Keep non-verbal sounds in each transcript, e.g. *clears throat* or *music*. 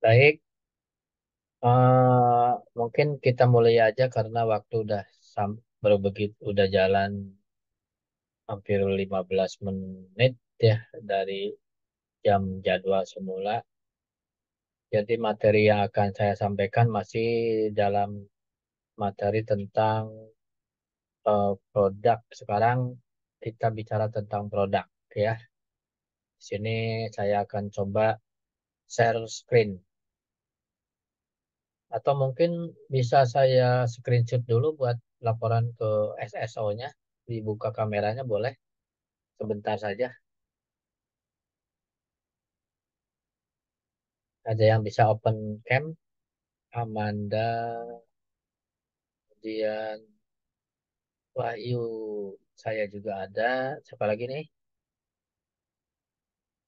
Baik, uh, mungkin kita mulai aja karena waktu udah sam baru begitu udah jalan hampir 15 menit ya dari jam jadwal semula. Jadi materi yang akan saya sampaikan masih dalam materi tentang uh, produk. Sekarang kita bicara tentang produk ya. Di sini saya akan coba share screen atau mungkin bisa saya screenshot dulu buat laporan ke SSO-nya dibuka kameranya boleh sebentar saja ada yang bisa open cam Amanda kemudian Wahyu saya juga ada siapa lagi nih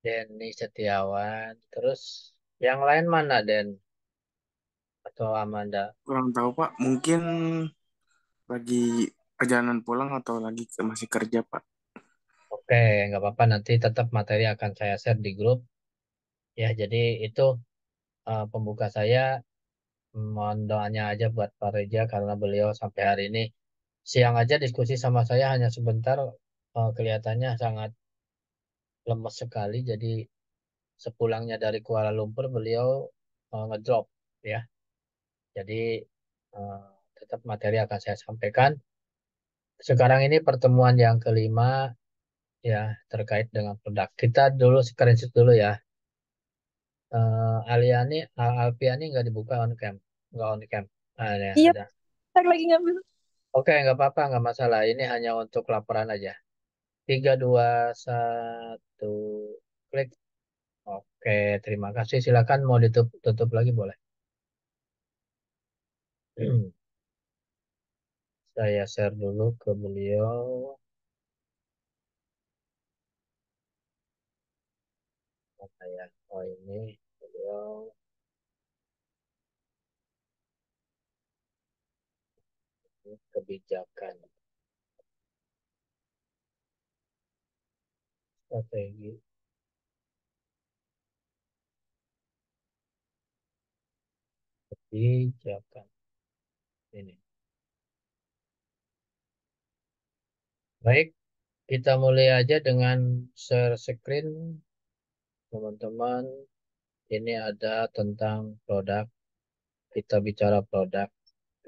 Denny Setiawan terus yang lain mana Den atau Amanda? Kurang tahu Pak, mungkin lagi perjalanan pulang atau lagi masih kerja Pak. Oke, nggak apa-apa nanti tetap materi akan saya share di grup. Ya, jadi itu uh, pembuka saya mohon doanya aja buat Pak Reja karena beliau sampai hari ini siang aja diskusi sama saya hanya sebentar uh, kelihatannya sangat lemes sekali jadi sepulangnya dari Kuala Lumpur beliau uh, ngedrop ya jadi eh, tetap materi akan saya sampaikan. Sekarang ini pertemuan yang kelima ya terkait dengan produk. Kita dulu screenshot dulu ya. Eh, Aliani, Al Alpiani nggak dibuka on cam, nggak on cam. Ah, ya, iya. lagi nggak Oke, nggak apa-apa, nggak masalah. Ini hanya untuk laporan aja. Tiga, dua, satu, klik. Oke, terima kasih. Silakan mau ditutup tutup lagi boleh. Hmm. Saya share dulu ke beliau. Apa ya? Oh ini beliau. Ini kebijakan. Strategi. Kebijakan ini. Baik, kita mulai aja dengan share screen. Teman-teman, ini ada tentang produk. Kita bicara produk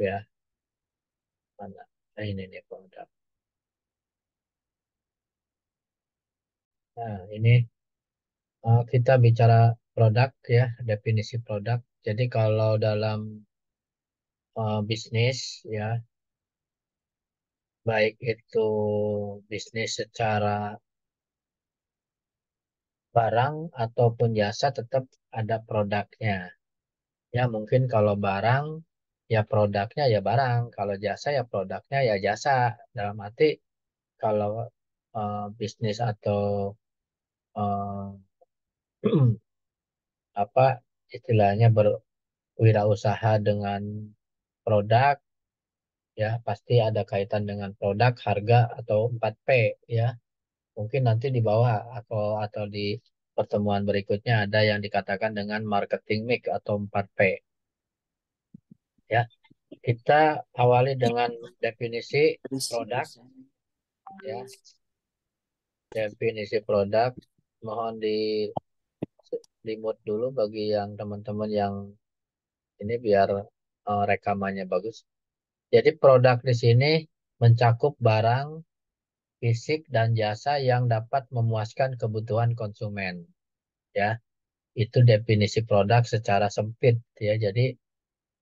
ya. Mana? Nah, ini nih produk. Nah, ini eh, kita bicara produk ya, definisi produk. Jadi kalau dalam uh, bisnis ya baik itu bisnis secara barang ataupun jasa tetap ada produknya ya mungkin kalau barang ya produknya ya barang kalau jasa ya produknya ya jasa dalam arti kalau uh, bisnis atau uh, *clears throat* apa istilahnya berwirausaha dengan produk ya pasti ada kaitan dengan produk harga atau 4P ya mungkin nanti di bawah atau atau di pertemuan berikutnya ada yang dikatakan dengan marketing mix atau 4P ya kita awali dengan definisi produk ya definisi produk mohon di di dulu bagi yang teman-teman yang ini biar uh, rekamannya bagus. Jadi produk di sini mencakup barang, fisik dan jasa yang dapat memuaskan kebutuhan konsumen. Ya. Itu definisi produk secara sempit ya. Jadi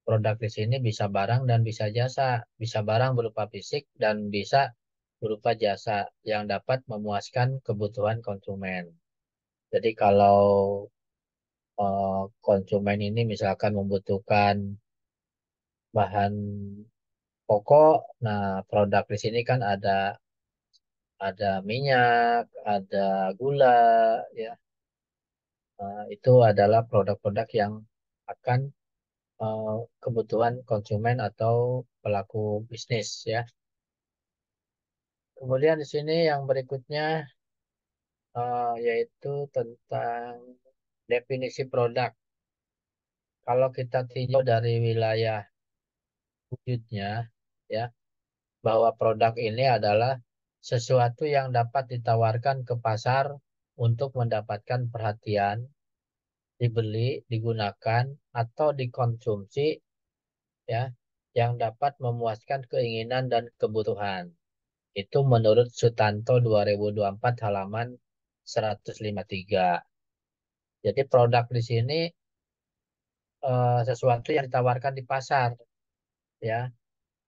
produk di sini bisa barang dan bisa jasa. Bisa barang berupa fisik dan bisa berupa jasa yang dapat memuaskan kebutuhan konsumen. Jadi kalau eh, konsumen ini misalkan membutuhkan bahan pokok. Nah, produk di sini kan ada ada minyak, ada gula, ya. Uh, itu adalah produk-produk yang akan uh, kebutuhan konsumen atau pelaku bisnis, ya. Kemudian di sini yang berikutnya uh, yaitu tentang definisi produk. Kalau kita tinjau dari wilayah wujudnya ya bahwa produk ini adalah sesuatu yang dapat ditawarkan ke pasar untuk mendapatkan perhatian, dibeli, digunakan atau dikonsumsi ya yang dapat memuaskan keinginan dan kebutuhan. Itu menurut Sutanto 2024 halaman 153. Jadi produk di sini eh, sesuatu yang ditawarkan di pasar ya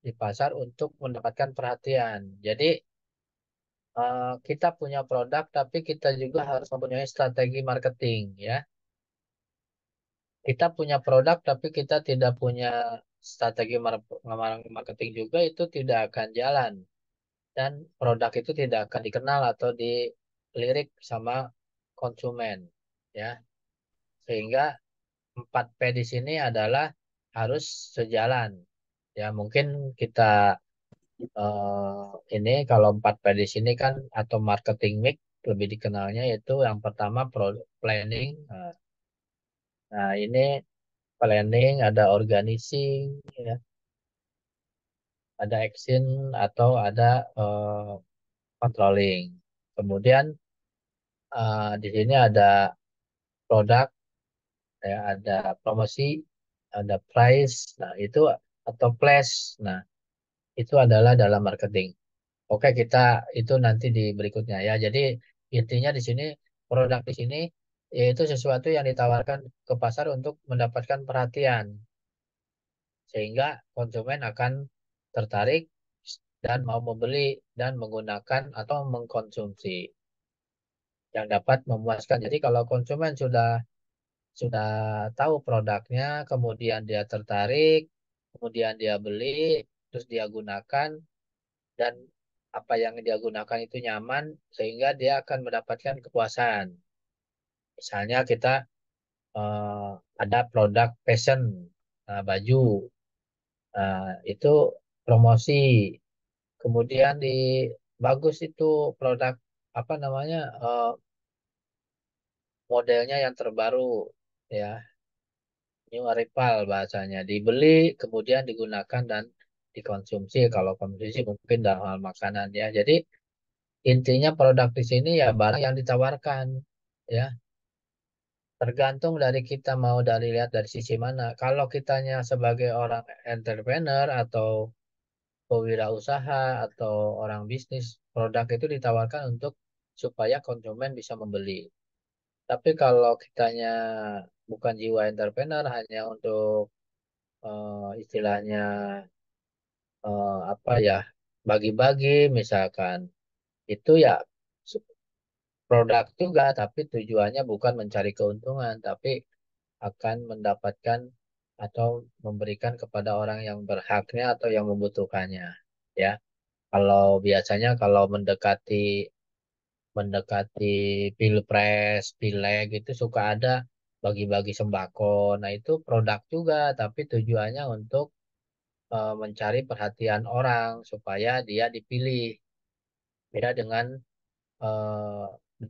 di pasar untuk mendapatkan perhatian. Jadi uh, kita punya produk tapi kita juga harus mempunyai strategi marketing ya. Kita punya produk tapi kita tidak punya strategi marketing juga itu tidak akan jalan dan produk itu tidak akan dikenal atau dilirik sama konsumen ya. Sehingga 4P di sini adalah harus sejalan ya mungkin kita uh, ini kalau 4P di sini kan atau marketing mix lebih dikenalnya yaitu yang pertama planning eh. nah ini planning ada organizing ya ada action atau ada uh, controlling kemudian uh, di sini ada produk ya ada promosi ada price nah itu atau flash. Nah, itu adalah dalam marketing. Oke, kita itu nanti di berikutnya ya. Jadi intinya di sini produk di sini yaitu sesuatu yang ditawarkan ke pasar untuk mendapatkan perhatian sehingga konsumen akan tertarik dan mau membeli dan menggunakan atau mengkonsumsi yang dapat memuaskan. Jadi kalau konsumen sudah sudah tahu produknya, kemudian dia tertarik, kemudian dia beli, terus dia gunakan, dan apa yang dia gunakan itu nyaman, sehingga dia akan mendapatkan kepuasan. Misalnya kita uh, ada produk fashion, uh, baju, uh, itu promosi, kemudian di bagus itu produk apa namanya uh, modelnya yang terbaru ya New arrival bahasanya dibeli kemudian digunakan dan dikonsumsi kalau konsumsi mungkin dalam hal makanan ya jadi intinya produk di sini ya barang yang ditawarkan ya tergantung dari kita mau dari lihat dari sisi mana kalau kitanya sebagai orang entrepreneur atau pewirausaha atau orang bisnis produk itu ditawarkan untuk supaya konsumen bisa membeli tapi kalau kitanya bukan jiwa entrepreneur hanya untuk uh, istilahnya uh, apa ya bagi-bagi misalkan itu ya produk juga tapi tujuannya bukan mencari keuntungan tapi akan mendapatkan atau memberikan kepada orang yang berhaknya atau yang membutuhkannya ya kalau biasanya kalau mendekati mendekati pilpres pileg itu suka ada bagi-bagi sembako. Nah, itu produk juga, tapi tujuannya untuk eh, mencari perhatian orang supaya dia dipilih. Beda dengan eh,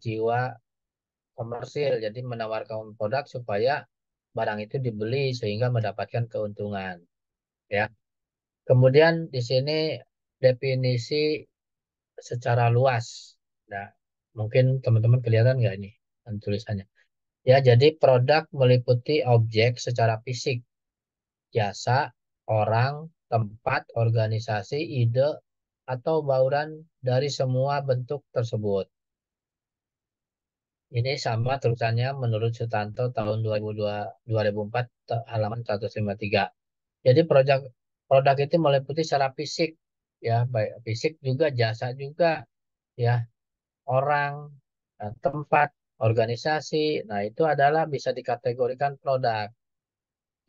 jiwa komersil, jadi menawarkan produk supaya barang itu dibeli sehingga mendapatkan keuntungan. Ya. Kemudian di sini definisi secara luas. Nah, mungkin teman-teman kelihatan nggak ini eh, tulisannya? Ya, jadi produk meliputi objek secara fisik, jasa, orang, tempat, organisasi, ide, atau bauran dari semua bentuk tersebut. Ini sama tulisannya menurut Sutanto tahun 2002, 2004 halaman 153. Jadi produk produk itu meliputi secara fisik ya, baik fisik juga jasa juga ya, orang, tempat, organisasi. Nah, itu adalah bisa dikategorikan produk.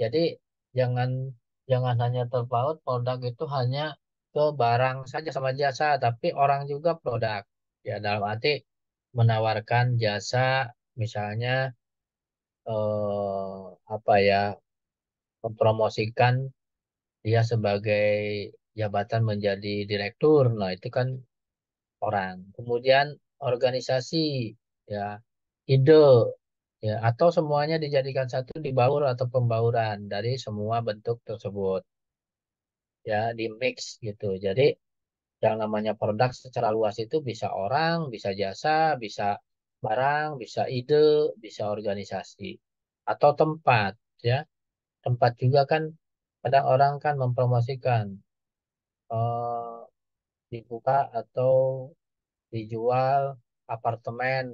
Jadi, jangan jangan hanya terpaut produk itu hanya ke barang saja sama jasa, tapi orang juga produk. Ya, dalam arti menawarkan jasa misalnya eh, apa ya mempromosikan dia sebagai jabatan menjadi direktur. Nah, itu kan orang. Kemudian organisasi ya ide ya atau semuanya dijadikan satu dibaur atau pembauran dari semua bentuk tersebut ya di mix gitu jadi yang namanya produk secara luas itu bisa orang bisa jasa bisa barang bisa ide bisa organisasi atau tempat ya tempat juga kan kadang orang kan mempromosikan eh, dibuka atau dijual apartemen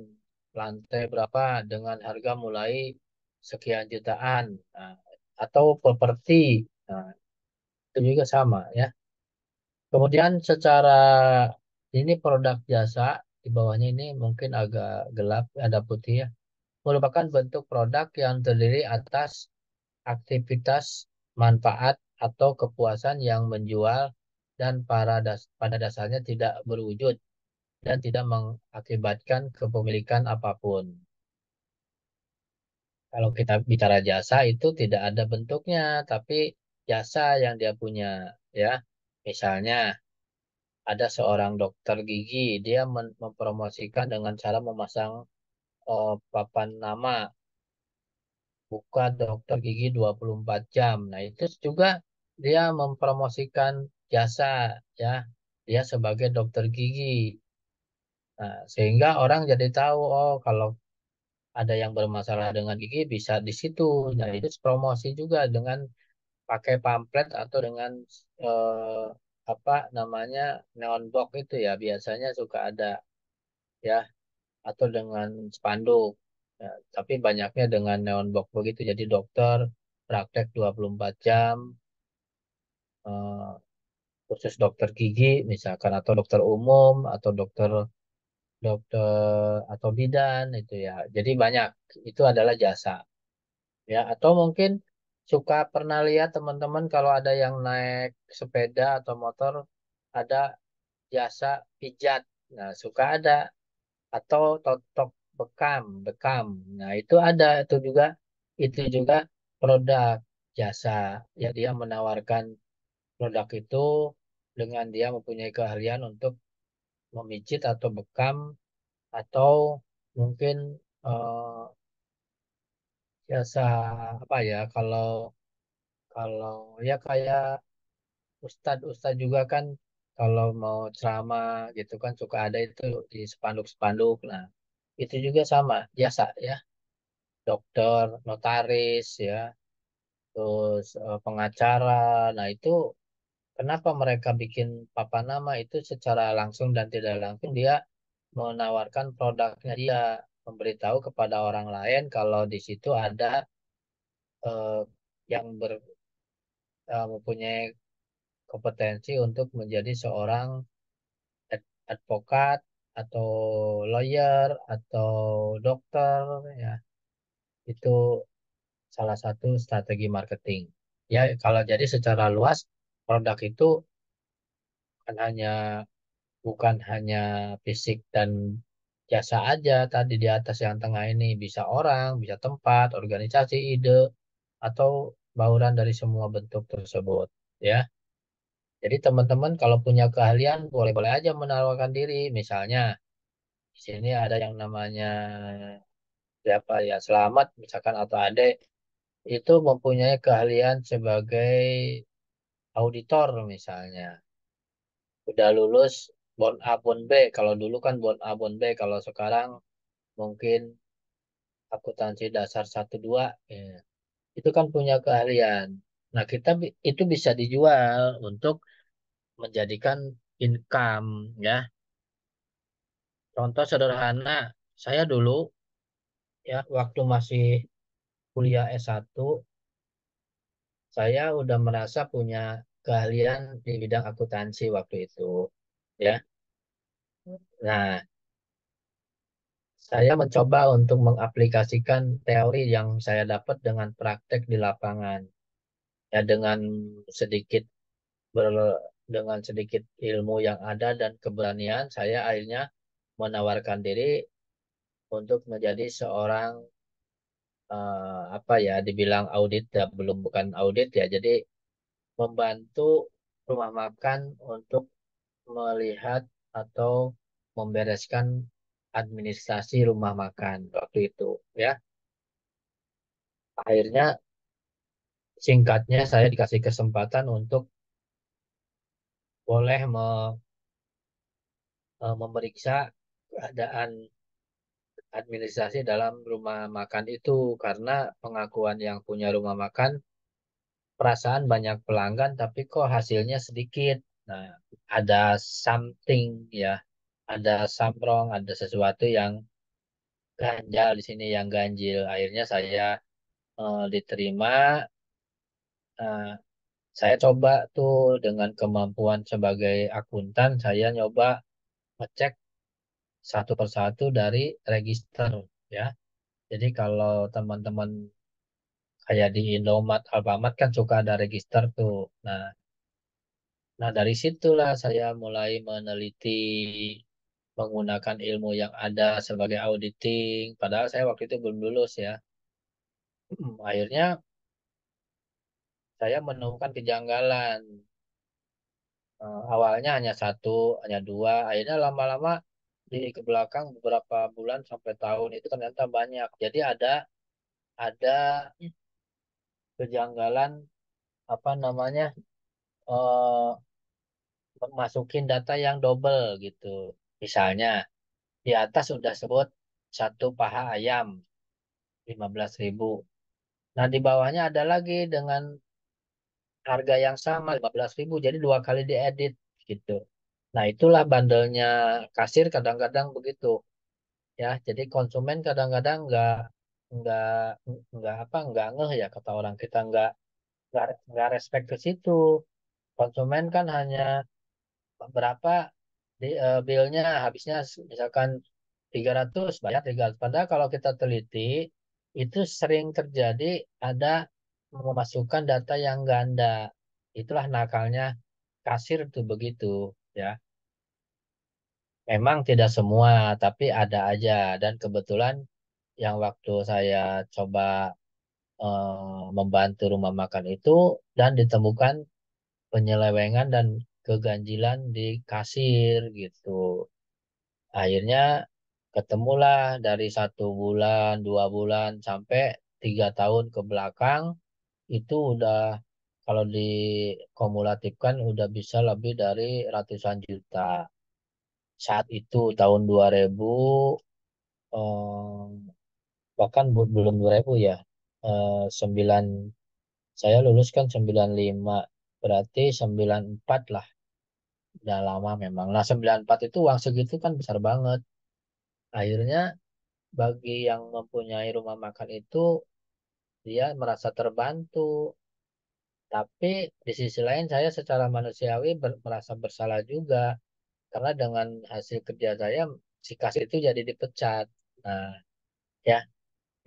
lantai berapa dengan harga mulai sekian jutaan nah, atau properti nah, itu juga sama ya kemudian secara ini produk jasa di bawahnya ini mungkin agak gelap ada putih ya merupakan bentuk produk yang terdiri atas aktivitas manfaat atau kepuasan yang menjual dan para das pada dasarnya tidak berwujud dan tidak mengakibatkan kepemilikan apapun. Kalau kita bicara jasa itu tidak ada bentuknya, tapi jasa yang dia punya, ya. Misalnya ada seorang dokter gigi, dia mempromosikan dengan cara memasang oh, papan nama buka dokter gigi 24 jam. Nah, itu juga dia mempromosikan jasa ya, dia sebagai dokter gigi Nah, sehingga orang jadi tahu, oh kalau ada yang bermasalah dengan gigi bisa di situ. Nah, itu promosi juga dengan pakai pamflet atau dengan eh, apa namanya neon box itu ya. Biasanya suka ada ya atau dengan spanduk. Ya, tapi banyaknya dengan neon box begitu. Jadi dokter praktek 24 jam. Eh, khusus dokter gigi misalkan atau dokter umum atau dokter dokter atau bidan itu ya. Jadi banyak itu adalah jasa. Ya, atau mungkin suka pernah lihat teman-teman kalau ada yang naik sepeda atau motor ada jasa pijat. Nah, suka ada atau totok bekam, bekam. Nah, itu ada itu juga itu juga produk jasa. Ya dia menawarkan produk itu dengan dia mempunyai keahlian untuk memijit atau bekam atau mungkin uh, eh, biasa apa ya kalau kalau ya kayak ustadz-ustadz juga kan kalau mau ceramah gitu kan suka ada itu di spanduk-spanduk nah itu juga sama biasa ya dokter notaris ya terus eh, pengacara nah itu kenapa mereka bikin papan nama itu secara langsung dan tidak langsung dia menawarkan produknya dia memberitahu kepada orang lain kalau di situ ada uh, yang ber uh, mempunyai kompetensi untuk menjadi seorang ad advokat atau lawyer atau dokter ya itu salah satu strategi marketing ya kalau jadi secara luas produk itu bukan hanya bukan hanya fisik dan jasa aja tadi di atas yang tengah ini bisa orang, bisa tempat, organisasi, ide atau bauran dari semua bentuk tersebut ya. Jadi teman-teman kalau punya keahlian boleh-boleh aja menawarkan diri misalnya di sini ada yang namanya siapa ya selamat misalkan atau ade itu mempunyai keahlian sebagai auditor misalnya udah lulus bon A bon B kalau dulu kan bon A bon B kalau sekarang mungkin akuntansi dasar satu 2 ya. itu kan punya keahlian nah kita itu bisa dijual untuk menjadikan income ya contoh sederhana saya dulu ya waktu masih kuliah S1 saya udah merasa punya keahlian di bidang akuntansi waktu itu, ya. Nah, saya mencoba untuk mengaplikasikan teori yang saya dapat dengan praktek di lapangan. Ya, dengan sedikit ber, dengan sedikit ilmu yang ada dan keberanian, saya akhirnya menawarkan diri untuk menjadi seorang uh, apa ya dibilang audit ya belum bukan audit ya jadi membantu rumah makan untuk melihat atau membereskan administrasi rumah makan waktu itu ya akhirnya singkatnya saya dikasih kesempatan untuk boleh me, eh, memeriksa keadaan administrasi dalam rumah makan itu karena pengakuan yang punya rumah makan perasaan banyak pelanggan tapi kok hasilnya sedikit. Nah, ada something ya, ada samprong, ada sesuatu yang ganjal di sini yang ganjil. Akhirnya saya uh, diterima uh, saya coba tuh dengan kemampuan sebagai akuntan saya nyoba ngecek satu persatu dari register ya. Jadi kalau teman-teman kayak di Indomaret, Alfamart kan suka ada register tuh. Nah, nah dari situlah saya mulai meneliti menggunakan ilmu yang ada sebagai auditing. Padahal saya waktu itu belum lulus ya. Hmm, akhirnya saya menemukan kejanggalan. Eh, awalnya hanya satu, hanya dua. Akhirnya lama-lama di ke belakang beberapa bulan sampai tahun itu ternyata banyak. Jadi ada ada kejanggalan apa namanya eh, masukin data yang double gitu. Misalnya di atas sudah sebut satu paha ayam 15.000. Nah, di bawahnya ada lagi dengan harga yang sama 15.000 jadi dua kali diedit gitu. Nah, itulah bandelnya kasir kadang-kadang begitu. Ya, jadi konsumen kadang-kadang nggak nggak nggak apa nggak ngeh ya kata orang kita nggak nggak nggak respect ke situ. Konsumen kan hanya berapa di, uh, eh, bilnya habisnya misalkan 300 bayar 300. Padahal kalau kita teliti itu sering terjadi ada memasukkan data yang ganda. Itulah nakalnya kasir tuh begitu ya. Memang tidak semua, tapi ada aja. Dan kebetulan yang waktu saya coba eh, membantu rumah makan itu dan ditemukan penyelewengan dan keganjilan di kasir gitu. Akhirnya ketemulah dari satu bulan, dua bulan sampai tiga tahun ke belakang itu udah kalau dikumulatifkan udah bisa lebih dari ratusan juta saat itu tahun 2000 eh, bahkan belum 2000 ya eh, 9 saya lulus kan 95 berarti 94 lah udah lama memang nah 94 itu uang segitu kan besar banget akhirnya bagi yang mempunyai rumah makan itu dia merasa terbantu tapi di sisi lain saya secara manusiawi ber, merasa bersalah juga karena dengan hasil kerja saya si kasir itu jadi dipecat. Nah, ya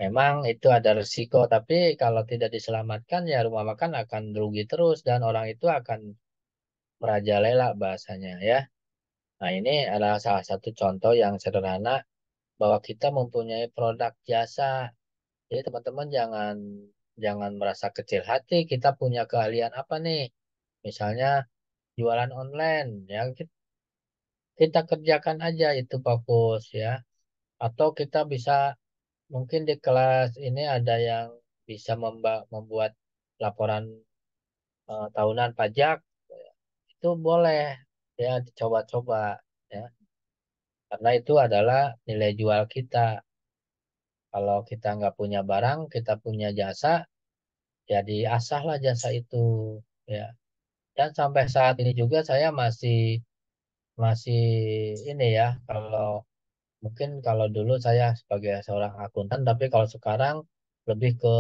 memang itu ada resiko tapi kalau tidak diselamatkan ya rumah makan akan rugi terus dan orang itu akan merajalela bahasanya ya. Nah, ini adalah salah satu contoh yang sederhana bahwa kita mempunyai produk jasa. Jadi teman-teman jangan jangan merasa kecil hati kita punya keahlian apa nih misalnya jualan online ya kita kerjakan aja itu fokus ya atau kita bisa mungkin di kelas ini ada yang bisa membuat laporan uh, tahunan pajak itu boleh ya dicoba-coba ya karena itu adalah nilai jual kita kalau kita nggak punya barang, kita punya jasa, ya asahlah jasa itu. Ya. Dan sampai saat ini juga saya masih masih ini ya, kalau mungkin kalau dulu saya sebagai seorang akuntan, tapi kalau sekarang lebih ke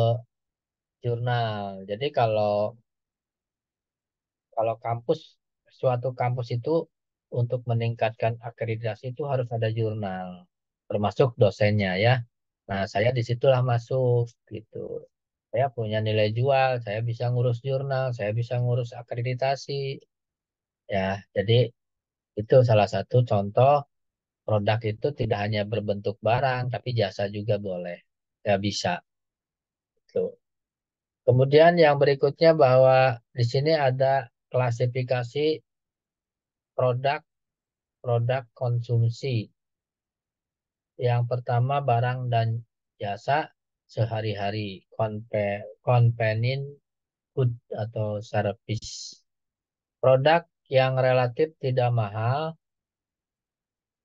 jurnal. Jadi kalau kalau kampus suatu kampus itu untuk meningkatkan akreditasi itu harus ada jurnal termasuk dosennya ya Nah, saya disitulah masuk gitu. Saya punya nilai jual, saya bisa ngurus jurnal, saya bisa ngurus akreditasi. Ya, jadi itu salah satu contoh produk itu tidak hanya berbentuk barang, tapi jasa juga boleh. Ya, bisa. Itu. Kemudian yang berikutnya bahwa di sini ada klasifikasi produk produk konsumsi yang pertama barang dan jasa sehari-hari, konvenin good atau service. Produk yang relatif tidak mahal,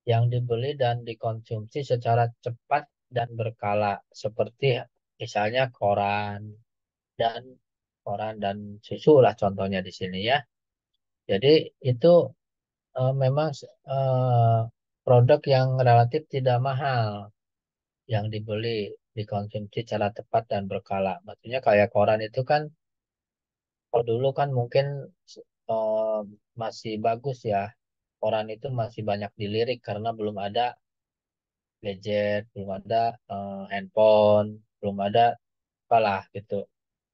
yang dibeli dan dikonsumsi secara cepat dan berkala, seperti misalnya koran dan koran dan susu lah contohnya di sini ya. Jadi itu uh, memang uh, produk yang relatif tidak mahal yang dibeli dikonsumsi secara tepat dan berkala. Maksudnya kayak koran itu kan kalau dulu kan mungkin eh, masih bagus ya. Koran itu masih banyak dilirik karena belum ada gadget, belum ada eh, handphone, belum ada apalah gitu.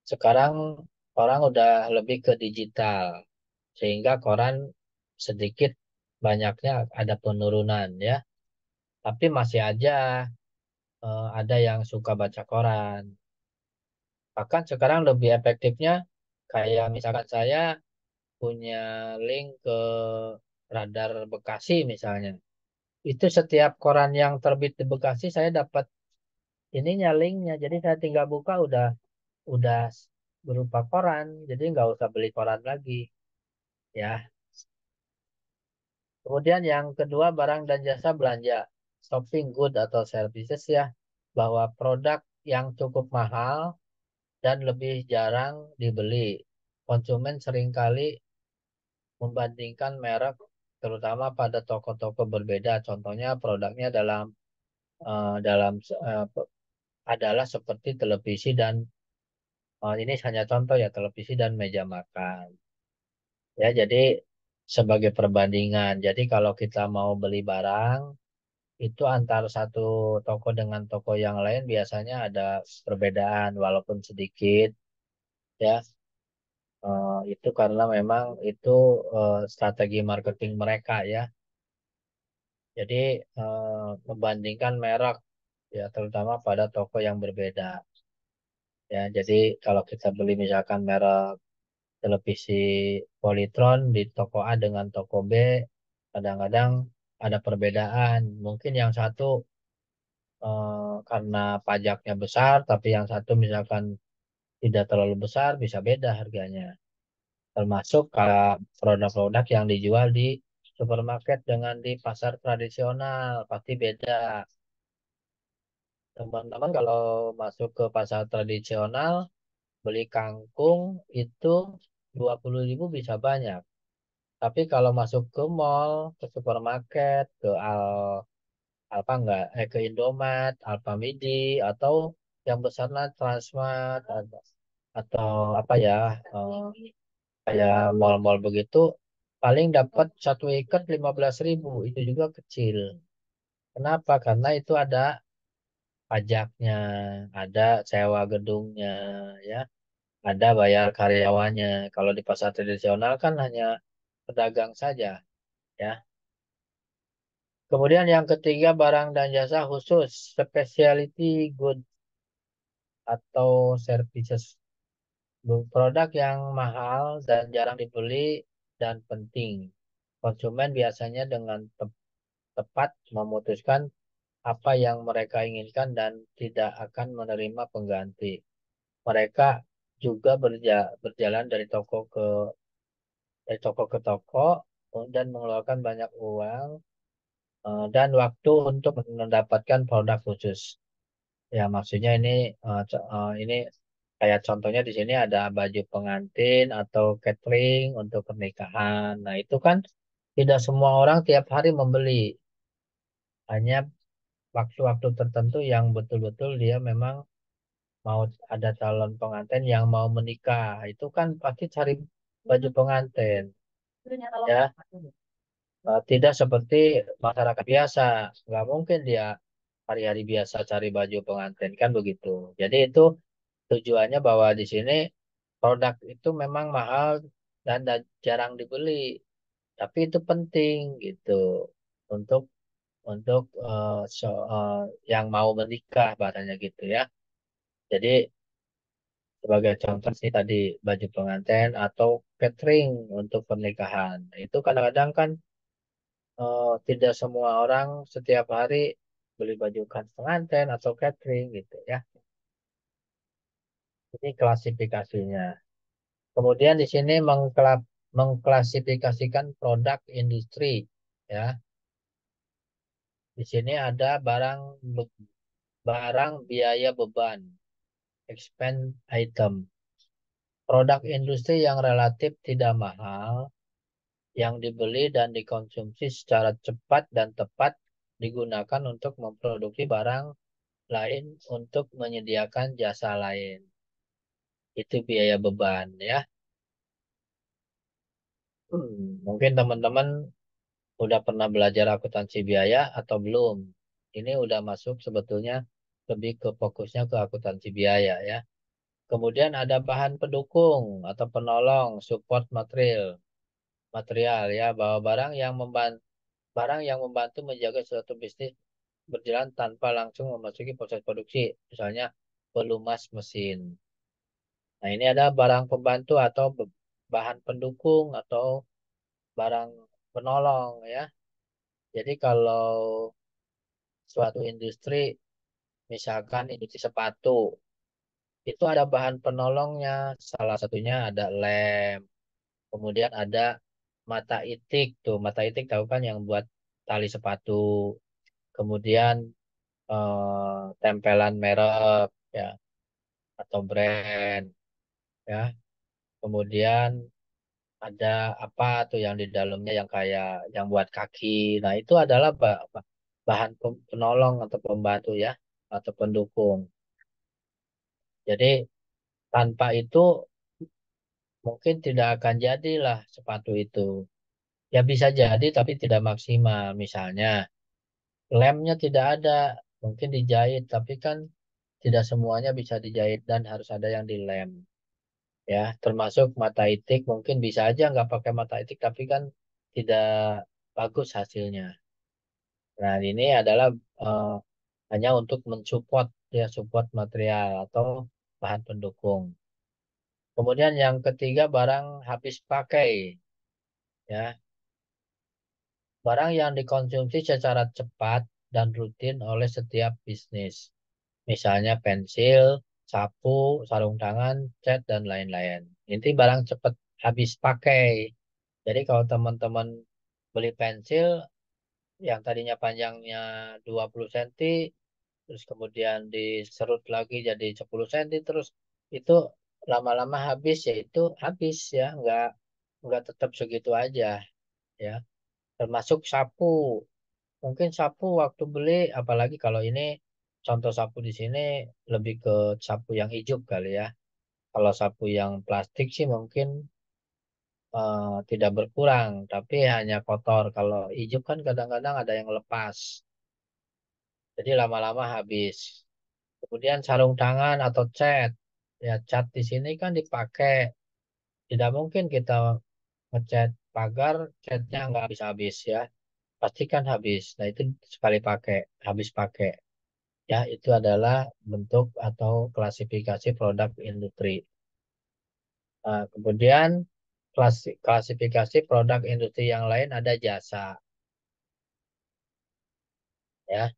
Sekarang orang udah lebih ke digital sehingga koran sedikit banyaknya ada penurunan ya. Tapi masih aja eh, ada yang suka baca koran. Bahkan sekarang lebih efektifnya kayak misalkan saya punya link ke radar Bekasi misalnya. Itu setiap koran yang terbit di Bekasi saya dapat ininya linknya. Jadi saya tinggal buka udah udah berupa koran, jadi nggak usah beli koran lagi, ya. Kemudian yang kedua barang dan jasa belanja, shopping good atau services ya, bahwa produk yang cukup mahal dan lebih jarang dibeli. Konsumen seringkali membandingkan merek terutama pada toko-toko berbeda. Contohnya produknya dalam uh, dalam uh, adalah seperti televisi dan uh, ini hanya contoh ya televisi dan meja makan. Ya, jadi sebagai perbandingan. Jadi kalau kita mau beli barang itu antara satu toko dengan toko yang lain biasanya ada perbedaan walaupun sedikit ya. Uh, itu karena memang itu uh, strategi marketing mereka ya. Jadi uh, membandingkan merek ya terutama pada toko yang berbeda. Ya, jadi kalau kita beli misalkan merek televisi politron di toko A dengan toko B kadang-kadang ada perbedaan. Mungkin yang satu eh, karena pajaknya besar, tapi yang satu misalkan tidak terlalu besar bisa beda harganya. Termasuk kalau produk-produk yang dijual di supermarket dengan di pasar tradisional pasti beda. Teman-teman kalau masuk ke pasar tradisional beli kangkung itu 20.000 bisa banyak. Tapi kalau masuk ke mall, ke supermarket, ke Al apa enggak eh ke Indomaret, Alfamidi atau yang besarnya Transmart atau, atau apa ya eh, kayak mall-mall begitu paling dapat satu ikat 15.000 itu juga kecil. Kenapa? Karena itu ada pajaknya, ada sewa gedungnya, ya ada bayar karyawannya. Kalau di pasar tradisional kan hanya pedagang saja, ya. Kemudian yang ketiga barang dan jasa khusus, specialty goods atau services. Produk yang mahal dan jarang dibeli dan penting. Konsumen biasanya dengan te tepat memutuskan apa yang mereka inginkan dan tidak akan menerima pengganti. Mereka juga berja berjalan dari toko ke dari toko ke toko dan mengeluarkan banyak uang uh, dan waktu untuk mendapatkan produk khusus. Ya maksudnya ini uh, uh, ini kayak contohnya di sini ada baju pengantin atau catering untuk pernikahan. Nah itu kan tidak semua orang tiap hari membeli, hanya waktu-waktu tertentu yang betul-betul dia memang mau ada calon pengantin yang mau menikah itu kan pasti cari baju pengantin ya, ya? E, tidak seperti masyarakat biasa nggak mungkin dia hari-hari biasa cari baju pengantin kan begitu jadi itu tujuannya bahwa di sini produk itu memang mahal dan jarang dibeli tapi itu penting gitu untuk untuk uh, so, uh, yang mau menikah bahasanya gitu ya jadi sebagai contoh sih tadi baju pengantin atau catering untuk pernikahan. Itu kadang-kadang kan uh, tidak semua orang setiap hari beli baju pengantin atau catering gitu ya. Ini klasifikasinya. Kemudian di sini mengklasifikasikan produk industri ya. Di sini ada barang barang biaya beban expand item. Produk industri yang relatif tidak mahal, yang dibeli dan dikonsumsi secara cepat dan tepat digunakan untuk memproduksi barang lain untuk menyediakan jasa lain. Itu biaya beban ya. Hmm, mungkin teman-teman udah pernah belajar akuntansi biaya atau belum? Ini udah masuk sebetulnya lebih ke fokusnya ke akuntansi biaya ya. Kemudian ada bahan pendukung atau penolong, support material, material ya, bahwa barang yang membantu barang yang membantu menjaga suatu bisnis berjalan tanpa langsung memasuki proses produksi, misalnya pelumas mesin. Nah, ini ada barang pembantu atau bahan pendukung atau barang penolong ya. Jadi kalau suatu industri misalkan industri sepatu itu ada bahan penolongnya salah satunya ada lem kemudian ada mata itik tuh mata itik tahu kan yang buat tali sepatu kemudian eh, tempelan merek ya atau brand ya kemudian ada apa tuh yang di dalamnya yang kayak yang buat kaki nah itu adalah bahan penolong atau pembantu ya atau pendukung. Jadi tanpa itu mungkin tidak akan jadilah sepatu itu. Ya bisa jadi tapi tidak maksimal. Misalnya lemnya tidak ada, mungkin dijahit tapi kan tidak semuanya bisa dijahit dan harus ada yang dilem. Ya, termasuk mata itik mungkin bisa aja nggak pakai mata itik tapi kan tidak bagus hasilnya. Nah, ini adalah uh, hanya untuk mensupport ya support material atau bahan pendukung. Kemudian yang ketiga barang habis pakai. Ya. Barang yang dikonsumsi secara cepat dan rutin oleh setiap bisnis. Misalnya pensil, sapu, sarung tangan, cat dan lain-lain. Inti barang cepat habis pakai. Jadi kalau teman-teman beli pensil yang tadinya panjangnya 20 cm terus kemudian diserut lagi jadi 10 cm terus itu lama-lama habis ya itu habis ya nggak nggak tetap segitu aja ya termasuk sapu mungkin sapu waktu beli apalagi kalau ini contoh sapu di sini lebih ke sapu yang hijau kali ya kalau sapu yang plastik sih mungkin Eh, tidak berkurang, tapi hanya kotor. Kalau hijau kan kadang-kadang ada yang lepas. Jadi lama-lama habis. Kemudian sarung tangan atau cat. Ya, cat di sini kan dipakai. Tidak mungkin kita ngecat pagar, catnya nggak habis-habis ya. Pastikan habis. Nah, itu sekali pakai, habis pakai. Ya, itu adalah bentuk atau klasifikasi produk industri. Nah, kemudian klasifikasi produk industri yang lain ada jasa. Ya.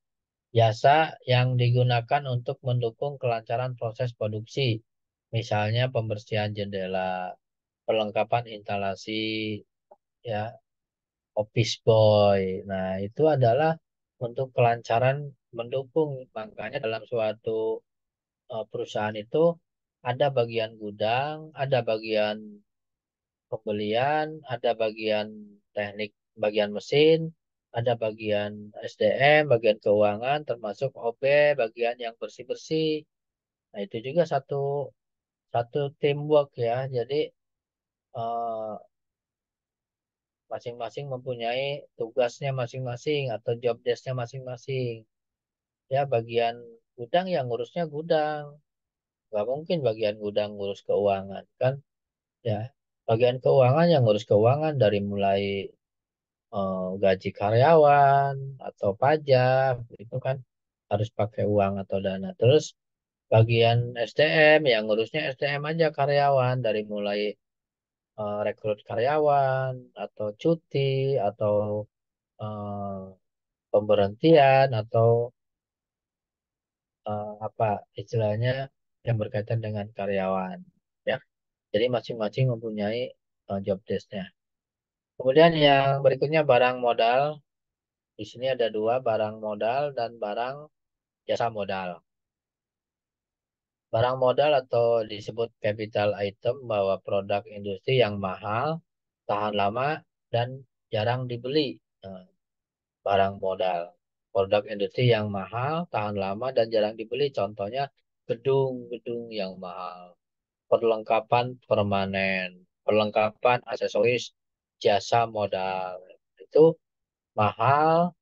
Jasa yang digunakan untuk mendukung kelancaran proses produksi. Misalnya pembersihan jendela, perlengkapan instalasi, ya, office boy. Nah, itu adalah untuk kelancaran mendukung. Makanya dalam suatu eh, perusahaan itu ada bagian gudang, ada bagian pembelian, ada bagian teknik, bagian mesin, ada bagian SDM, bagian keuangan, termasuk OB, bagian yang bersih-bersih. Nah, itu juga satu satu teamwork ya. Jadi eh, masing-masing uh, mempunyai tugasnya masing-masing atau job desknya masing-masing. Ya, bagian gudang yang ngurusnya gudang. Gak mungkin bagian gudang ngurus keuangan kan? Ya, bagian keuangan yang ngurus keuangan dari mulai uh, gaji karyawan atau pajak itu kan harus pakai uang atau dana terus bagian SDM yang ngurusnya SDM aja karyawan dari mulai uh, rekrut karyawan atau cuti atau uh, pemberhentian atau uh, apa istilahnya yang berkaitan dengan karyawan jadi masing-masing mempunyai uh, job desk-nya. Kemudian yang berikutnya barang modal. Di sini ada dua, barang modal dan barang jasa modal. Barang modal atau disebut capital item bahwa produk industri yang mahal, tahan lama, dan jarang dibeli. Eh, barang modal. Produk industri yang mahal, tahan lama, dan jarang dibeli. Contohnya gedung-gedung yang mahal perlengkapan permanen, perlengkapan aksesoris, jasa modal. Itu mahal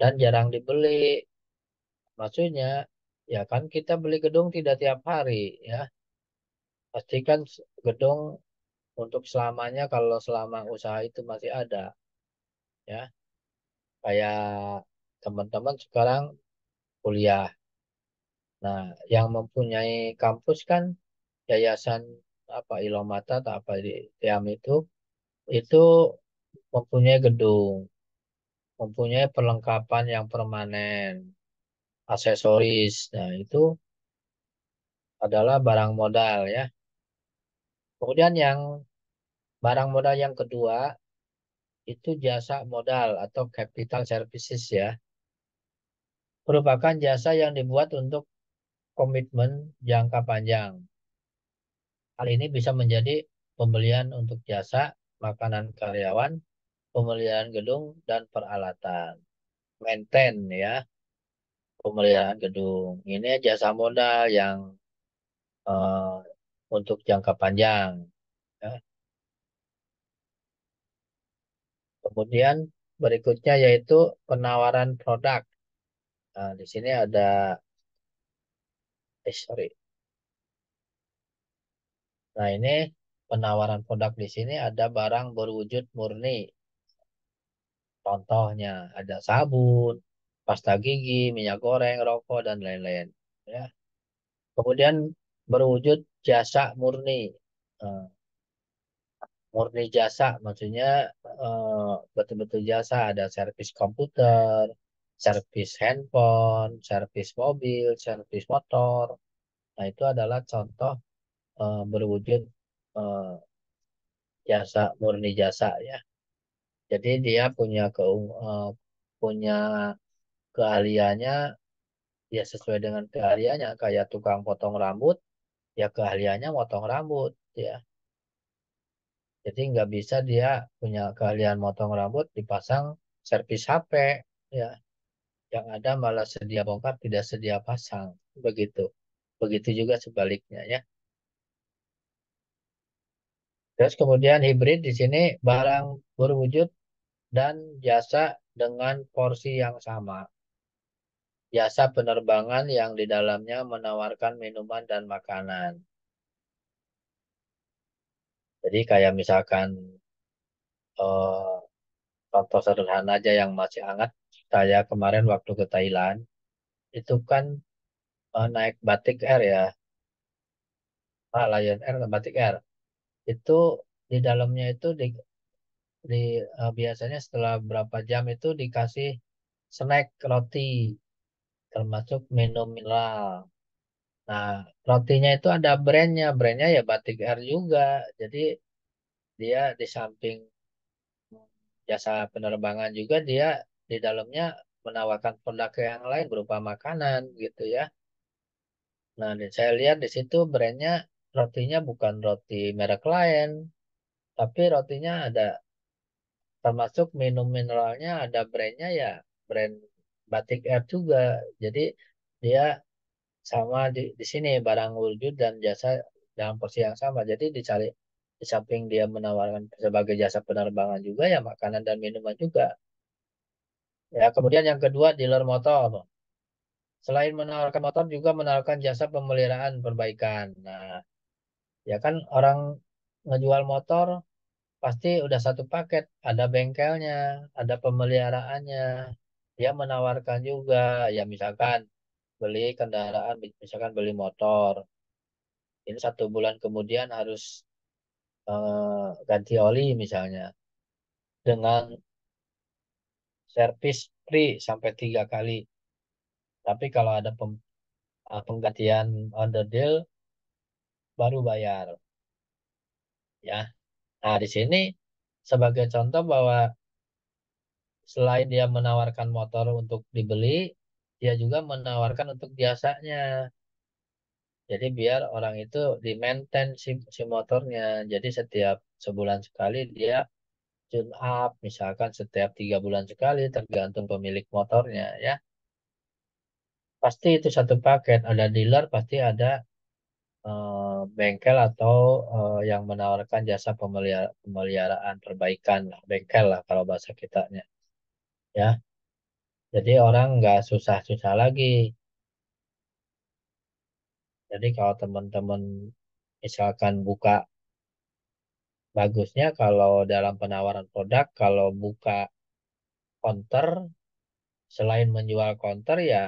dan jarang dibeli. Maksudnya, ya kan kita beli gedung tidak tiap hari ya. Pastikan gedung untuk selamanya kalau selama usaha itu masih ada. Ya. Kayak teman-teman sekarang kuliah. Nah, yang mempunyai kampus kan yayasan apa Ilomata atau apa di Tiam itu itu mempunyai gedung, mempunyai perlengkapan yang permanen, aksesoris. Nah, itu adalah barang modal ya. Kemudian yang barang modal yang kedua itu jasa modal atau capital services ya. Merupakan jasa yang dibuat untuk komitmen jangka panjang Hal ini bisa menjadi pembelian untuk jasa, makanan karyawan, pemeliharaan gedung, dan peralatan. Maintain ya, pemeliharaan gedung. Ini jasa modal yang uh, untuk jangka panjang. Ya. Kemudian berikutnya yaitu penawaran produk. Nah, di sini ada, eh, sorry, Nah, ini penawaran produk di sini ada barang berwujud murni. Contohnya ada sabun, pasta gigi, minyak goreng, rokok, dan lain-lain. Ya. Kemudian berwujud jasa murni. Eh, murni jasa maksudnya eh, betul-betul jasa ada servis komputer, servis handphone, servis mobil, servis motor. Nah, itu adalah contoh uh, berwujud uh, jasa murni jasa ya jadi dia punya ke uh, eh, punya keahliannya ya sesuai dengan keahliannya kayak tukang potong rambut ya keahliannya motong rambut ya jadi nggak bisa dia punya keahlian motong rambut dipasang servis HP ya yang ada malah sedia bongkar tidak sedia pasang begitu begitu juga sebaliknya ya Terus kemudian hibrid di sini barang berwujud dan jasa dengan porsi yang sama. Jasa penerbangan yang di dalamnya menawarkan minuman dan makanan. Jadi kayak misalkan eh, contoh sederhana aja yang masih hangat. Saya kemarin waktu ke Thailand itu kan eh, naik Batik Air ya. Pak Lion Air atau Batik Air itu di dalamnya itu di, di uh, biasanya setelah berapa jam itu dikasih snack roti termasuk minum mineral. Nah, rotinya itu ada brandnya, brandnya ya Batik Air juga. Jadi dia di samping jasa penerbangan juga dia di dalamnya menawarkan produk yang lain berupa makanan gitu ya. Nah, saya lihat di situ brandnya rotinya bukan roti merek lain, tapi rotinya ada termasuk minum mineralnya ada brandnya ya brand Batik Air juga. Jadi dia sama di, di sini barang wujud dan jasa dalam porsi yang sama. Jadi dicari di samping dia menawarkan sebagai jasa penerbangan juga ya makanan dan minuman juga. Ya, kemudian yang kedua dealer motor. Selain menawarkan motor juga menawarkan jasa pemeliharaan perbaikan. Nah, ya kan orang ngejual motor pasti udah satu paket ada bengkelnya ada pemeliharaannya dia menawarkan juga ya misalkan beli kendaraan misalkan beli motor ini satu bulan kemudian harus uh, ganti oli misalnya dengan servis free sampai tiga kali tapi kalau ada pem, eh, penggantian on the deal baru bayar. Ya. Nah, di sini sebagai contoh bahwa selain dia menawarkan motor untuk dibeli, dia juga menawarkan untuk jasanya. Jadi biar orang itu di maintain si, si motornya. Jadi setiap sebulan sekali dia tune up, misalkan setiap tiga bulan sekali tergantung pemilik motornya ya. Pasti itu satu paket, ada dealer pasti ada Eh, bengkel atau uh, yang menawarkan jasa pemelihara, pemeliharaan perbaikan lah bengkel lah kalau bahasa kitanya ya jadi orang nggak susah-susah lagi jadi kalau teman-teman misalkan buka bagusnya kalau dalam penawaran produk kalau buka konter selain menjual konter ya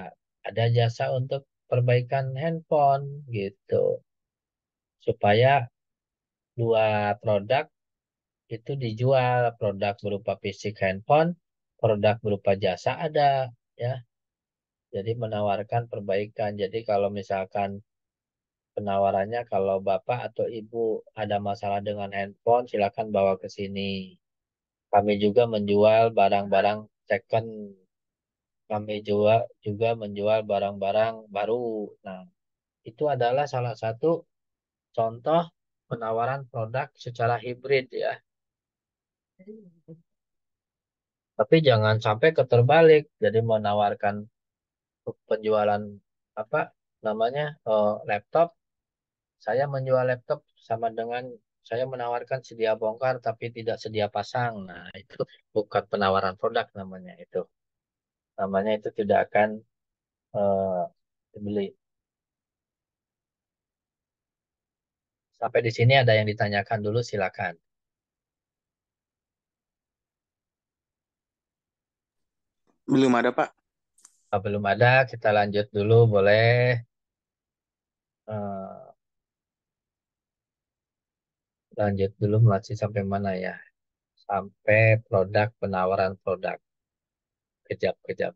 ada jasa untuk perbaikan handphone gitu supaya dua produk itu dijual produk berupa fisik handphone produk berupa jasa ada ya jadi menawarkan perbaikan jadi kalau misalkan penawarannya kalau bapak atau ibu ada masalah dengan handphone silakan bawa ke sini kami juga menjual barang-barang second kami juga juga menjual barang-barang baru. Nah, itu adalah salah satu contoh penawaran produk secara hibrid ya. Tapi jangan sampai keterbalik, jadi menawarkan penjualan apa namanya eh, laptop. Saya menjual laptop sama dengan saya menawarkan sedia bongkar tapi tidak sedia pasang. Nah, itu bukan penawaran produk namanya itu namanya itu tidak akan uh, dibeli. Sampai di sini ada yang ditanyakan dulu, silakan. Belum ada, Pak. Oh, belum ada, kita lanjut dulu, boleh. Uh, lanjut dulu masih sampai mana ya? Sampai produk, penawaran produk kejap-kejap.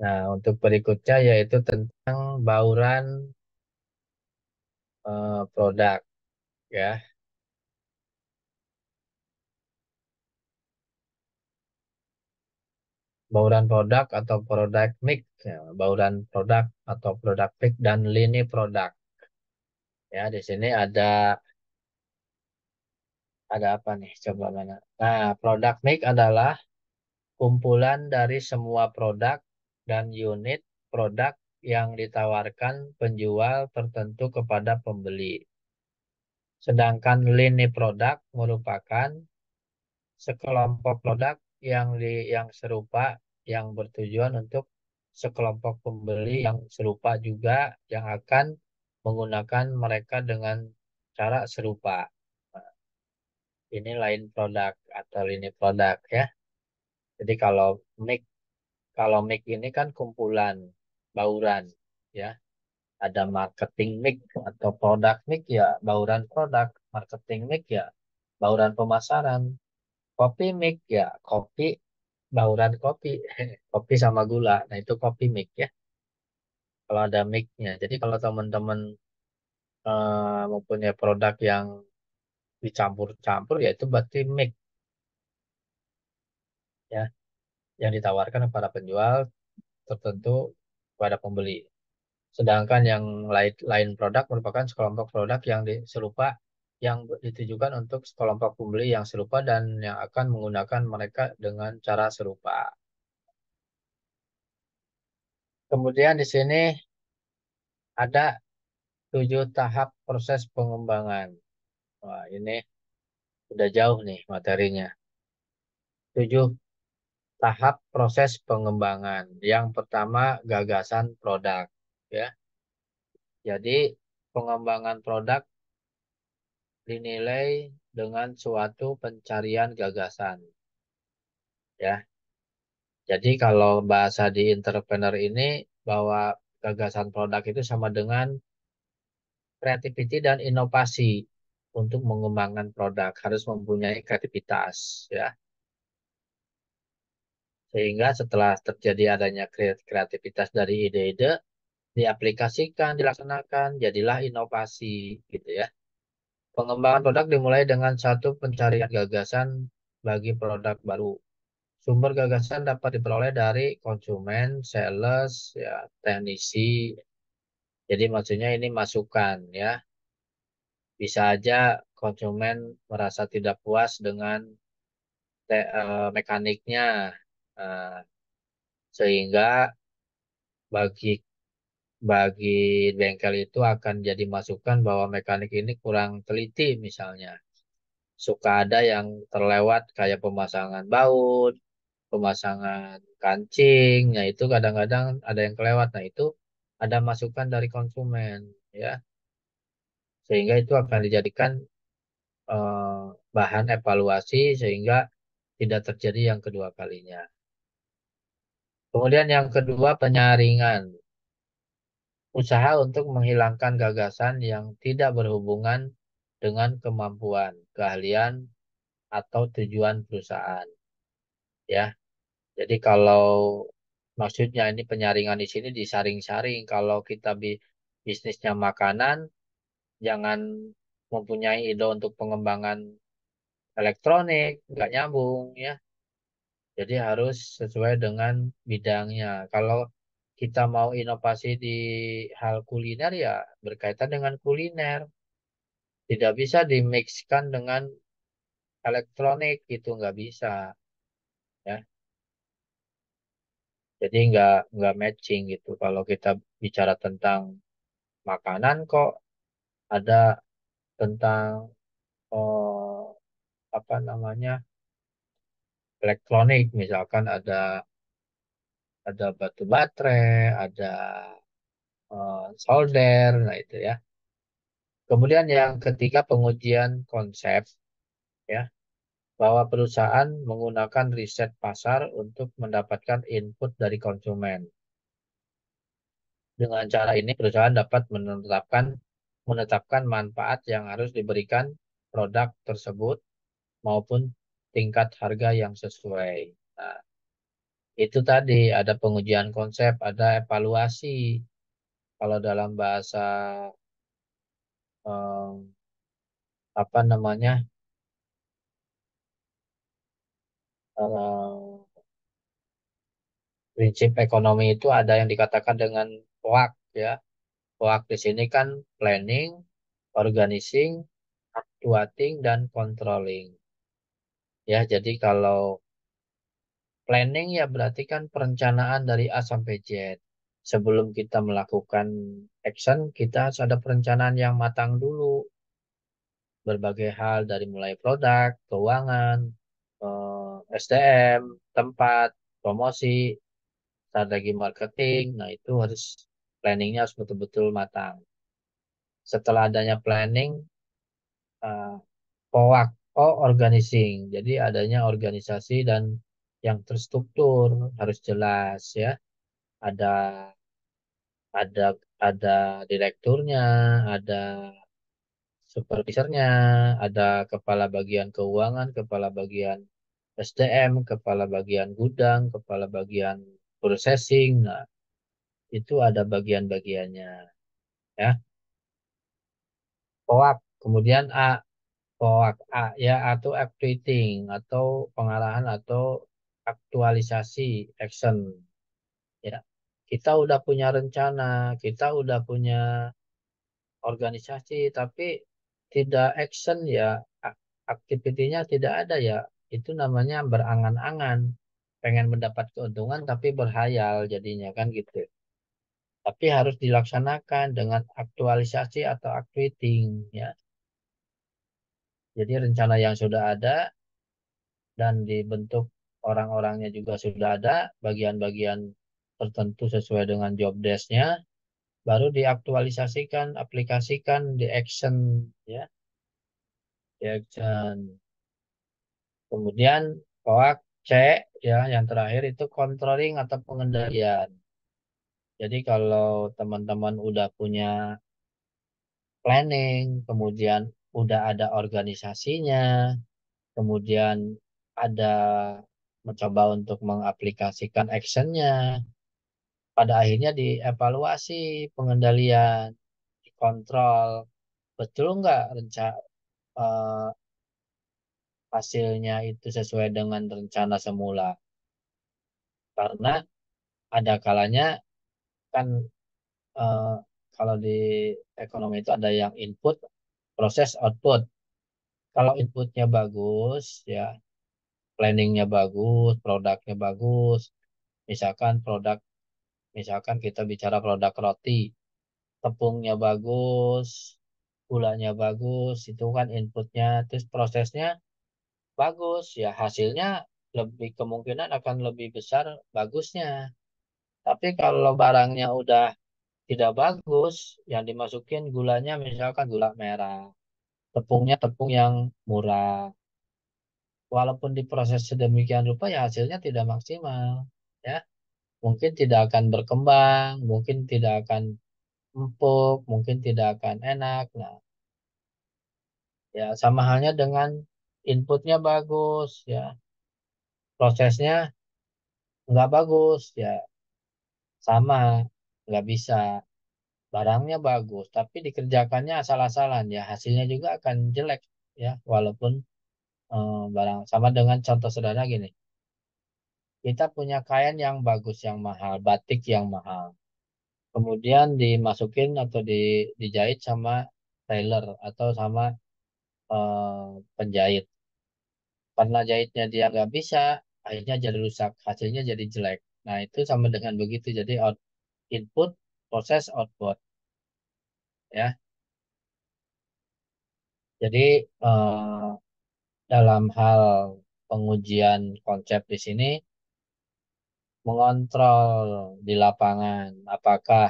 Nah, untuk berikutnya yaitu tentang bauran uh, produk ya. Bauran produk atau produk mix, ya, bauran produk atau produk mix dan lini produk. Ya, di sini ada ada apa nih? Coba mana? Nah, product make adalah kumpulan dari semua produk dan unit produk yang ditawarkan penjual tertentu kepada pembeli. Sedangkan lini produk merupakan sekelompok produk yang di, yang serupa yang bertujuan untuk sekelompok pembeli yang serupa juga yang akan menggunakan mereka dengan cara serupa ini lain produk atau lini produk ya. Jadi kalau mic kalau mic ini kan kumpulan bauran ya. Ada marketing mic atau produk mic ya bauran produk, marketing mic ya bauran pemasaran, kopi mic ya kopi bauran kopi, *laughs* kopi sama gula. Nah, itu kopi mic ya. Kalau ada mic-nya. Jadi kalau teman-teman uh, mempunyai produk yang dicampur-campur yaitu berarti mix ya yang ditawarkan kepada penjual tertentu kepada pembeli sedangkan yang lain, lain produk merupakan sekelompok produk yang serupa yang ditujukan untuk sekelompok pembeli yang serupa dan yang akan menggunakan mereka dengan cara serupa kemudian di sini ada tujuh tahap proses pengembangan Wah, ini udah jauh nih materinya. Tujuh, tahap proses pengembangan. Yang pertama, gagasan produk. ya. Jadi, pengembangan produk dinilai dengan suatu pencarian gagasan. Ya. Jadi kalau bahasa di entrepreneur ini bahwa gagasan produk itu sama dengan creativity dan inovasi untuk mengembangkan produk harus mempunyai kreativitas ya sehingga setelah terjadi adanya kreativitas dari ide-ide diaplikasikan dilaksanakan jadilah inovasi gitu ya pengembangan produk dimulai dengan satu pencarian gagasan bagi produk baru sumber gagasan dapat diperoleh dari konsumen sales ya teknisi jadi maksudnya ini masukan ya bisa aja konsumen merasa tidak puas dengan te, uh, mekaniknya uh, sehingga bagi bagi bengkel itu akan jadi masukan bahwa mekanik ini kurang teliti misalnya suka ada yang terlewat kayak pemasangan baut pemasangan kancing ya itu kadang-kadang ada yang kelewat nah itu ada masukan dari konsumen ya sehingga itu akan dijadikan eh, bahan evaluasi sehingga tidak terjadi yang kedua kalinya. Kemudian yang kedua penyaringan. Usaha untuk menghilangkan gagasan yang tidak berhubungan dengan kemampuan, keahlian, atau tujuan perusahaan. Ya. Jadi kalau maksudnya ini penyaringan di sini disaring-saring kalau kita bisnisnya makanan jangan mempunyai ide untuk pengembangan elektronik, nggak nyambung ya. Jadi harus sesuai dengan bidangnya. Kalau kita mau inovasi di hal kuliner ya berkaitan dengan kuliner. Tidak bisa dimixkan dengan elektronik itu nggak bisa ya. Jadi nggak nggak matching gitu kalau kita bicara tentang makanan kok ada tentang oh, apa namanya elektronik misalkan ada ada batu baterai ada oh, solder nah itu ya kemudian yang ketiga pengujian konsep ya bahwa perusahaan menggunakan riset pasar untuk mendapatkan input dari konsumen dengan cara ini perusahaan dapat menetapkan menetapkan manfaat yang harus diberikan produk tersebut maupun tingkat harga yang sesuai. Nah, itu tadi ada pengujian konsep, ada evaluasi. Kalau dalam bahasa um, apa namanya Um, prinsip ekonomi itu ada yang dikatakan dengan wak, ya Koak di sini kan planning, organizing, actuating, dan controlling. Ya, jadi kalau planning ya berarti kan perencanaan dari A sampai Z. Sebelum kita melakukan action, kita harus ada perencanaan yang matang dulu. Berbagai hal dari mulai produk, keuangan, eh, SDM, tempat, promosi, strategi marketing. Nah, itu harus planningnya harus betul-betul matang. Setelah adanya planning, uh, eh, POAK, O organizing, jadi adanya organisasi dan yang terstruktur harus jelas ya, ada ada ada direkturnya, ada supervisornya, ada kepala bagian keuangan, kepala bagian SDM, kepala bagian gudang, kepala bagian processing. Nah, itu ada bagian-bagiannya ya poak kemudian a poak a ya atau actuating atau pengarahan atau aktualisasi action ya kita udah punya rencana kita udah punya organisasi tapi tidak action ya aktivitinya tidak ada ya itu namanya berangan-angan pengen mendapat keuntungan tapi berhayal jadinya kan gitu tapi harus dilaksanakan dengan aktualisasi atau updating ya. Jadi rencana yang sudah ada dan dibentuk orang-orangnya juga sudah ada, bagian-bagian tertentu sesuai dengan job desk-nya, baru diaktualisasikan, aplikasikan di action ya. Di action. Kemudian koak C ya yang terakhir itu controlling atau pengendalian jadi kalau teman-teman udah punya planning, kemudian udah ada organisasinya, kemudian ada mencoba untuk mengaplikasikan actionnya, pada akhirnya dievaluasi pengendalian, dikontrol, betul nggak rencana eh, hasilnya itu sesuai dengan rencana semula. Karena ada kalanya kan uh, kalau di ekonomi itu ada yang input, proses, output. Kalau inputnya bagus, ya planningnya bagus, produknya bagus. Misalkan produk, misalkan kita bicara produk roti, tepungnya bagus, gulanya bagus, itu kan inputnya, terus prosesnya bagus, ya hasilnya lebih kemungkinan akan lebih besar bagusnya. Tapi kalau barangnya udah tidak bagus, yang dimasukin gulanya misalkan gula merah, tepungnya tepung yang murah. Walaupun diproses sedemikian rupa ya hasilnya tidak maksimal, ya. Mungkin tidak akan berkembang, mungkin tidak akan empuk, mungkin tidak akan enak. Nah, ya sama halnya dengan inputnya bagus, ya prosesnya nggak bagus ya sama nggak bisa barangnya bagus tapi dikerjakannya asal-asalan ya hasilnya juga akan jelek ya walaupun eh, barang sama dengan contoh sederhana gini kita punya kain yang bagus yang mahal batik yang mahal kemudian dimasukin atau di, dijahit sama tailor atau sama eh, penjahit karena jahitnya dia nggak bisa akhirnya jadi rusak hasilnya jadi jelek Nah, itu sama dengan begitu. Jadi out, input, proses, output. Ya. Jadi eh, dalam hal pengujian konsep di sini, mengontrol di lapangan apakah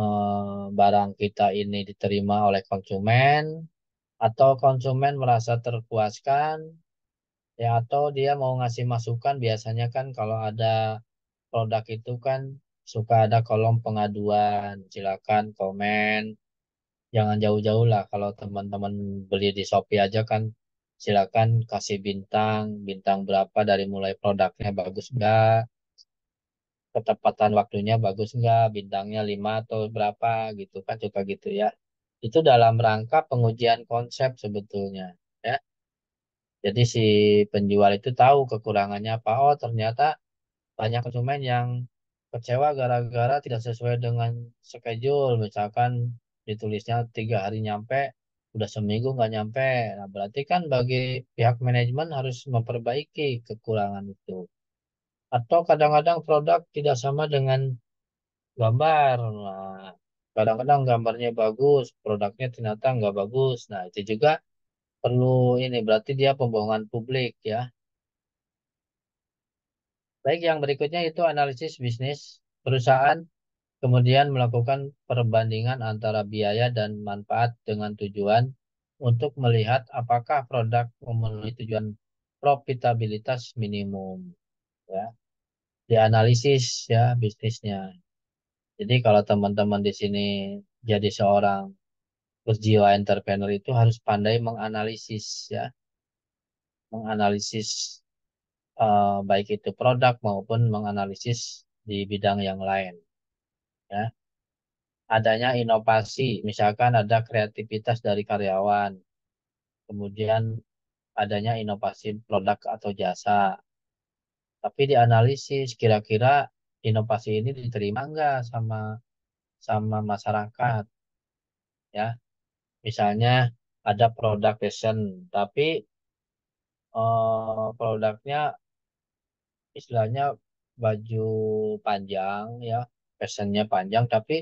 eh, barang kita ini diterima oleh konsumen atau konsumen merasa terpuaskan Ya atau dia mau ngasih masukan biasanya kan kalau ada produk itu kan suka ada kolom pengaduan. Silakan komen. Jangan jauh-jauh lah kalau teman-teman beli di Shopee aja kan silakan kasih bintang, bintang berapa dari mulai produknya bagus enggak, ketepatan waktunya bagus enggak, bintangnya lima atau berapa gitu kan suka gitu ya. Itu dalam rangka pengujian konsep sebetulnya ya. Jadi si penjual itu tahu kekurangannya apa. Oh, ternyata banyak konsumen yang kecewa gara-gara tidak sesuai dengan schedule. Misalkan ditulisnya tiga hari nyampe, udah seminggu nggak nyampe. Nah, berarti kan bagi pihak manajemen harus memperbaiki kekurangan itu. Atau kadang-kadang produk tidak sama dengan gambar. Nah, kadang-kadang gambarnya bagus, produknya ternyata nggak bagus. Nah, itu juga Perlu ini berarti dia pembohongan publik ya. Baik, yang berikutnya itu analisis bisnis perusahaan, kemudian melakukan perbandingan antara biaya dan manfaat dengan tujuan untuk melihat apakah produk memenuhi tujuan profitabilitas minimum. Ya, dianalisis ya bisnisnya. Jadi kalau teman-teman di sini jadi seorang Terus jiwa entrepreneur itu harus pandai menganalisis ya. Menganalisis uh, baik itu produk maupun menganalisis di bidang yang lain. Ya. Adanya inovasi, misalkan ada kreativitas dari karyawan. Kemudian adanya inovasi produk atau jasa. Tapi dianalisis kira-kira inovasi ini diterima enggak sama sama masyarakat. Ya, misalnya ada produk fashion tapi uh, produknya istilahnya baju panjang ya fashionnya panjang tapi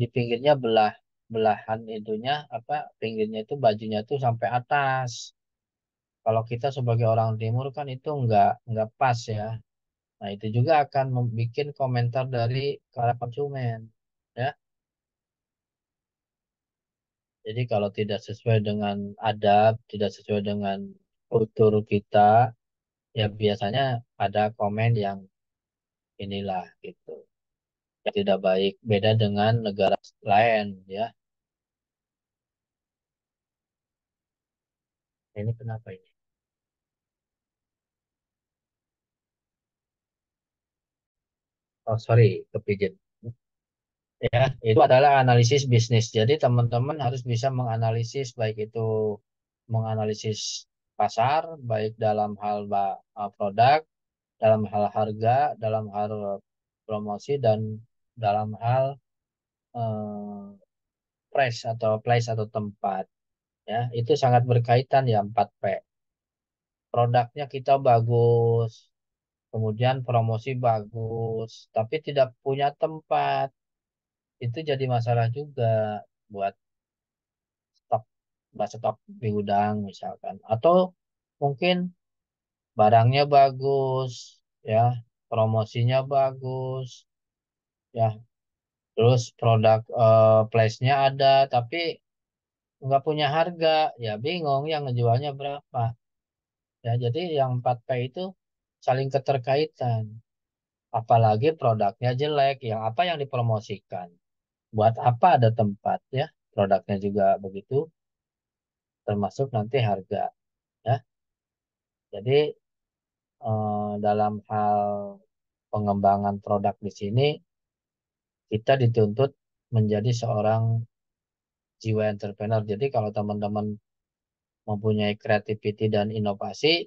di pinggirnya belah belahan itunya apa pinggirnya itu bajunya itu sampai atas kalau kita sebagai orang timur kan itu nggak nggak pas ya. Nah itu juga akan membuat komentar dari para konsumen. Jadi kalau tidak sesuai dengan adab, tidak sesuai dengan kultur kita, ya biasanya ada komen yang inilah gitu. Yang tidak baik, beda dengan negara lain ya. Nah, ini kenapa ini? Oh sorry, kepijet ya itu adalah analisis bisnis jadi teman-teman harus bisa menganalisis baik itu menganalisis pasar baik dalam hal e, produk dalam hal harga dalam hal promosi dan dalam hal eh, price atau place atau tempat ya itu sangat berkaitan ya 4P produknya kita bagus kemudian promosi bagus tapi tidak punya tempat itu jadi masalah juga buat stok buat stok di gudang misalkan atau mungkin barangnya bagus ya promosinya bagus ya terus produk eh, place-nya ada tapi nggak punya harga ya bingung yang ngejualnya berapa ya jadi yang 4P itu saling keterkaitan apalagi produknya jelek yang apa yang dipromosikan buat apa ada tempat ya produknya juga begitu termasuk nanti harga ya jadi eh, dalam hal pengembangan produk di sini kita dituntut menjadi seorang jiwa entrepreneur jadi kalau teman-teman mempunyai creativity dan inovasi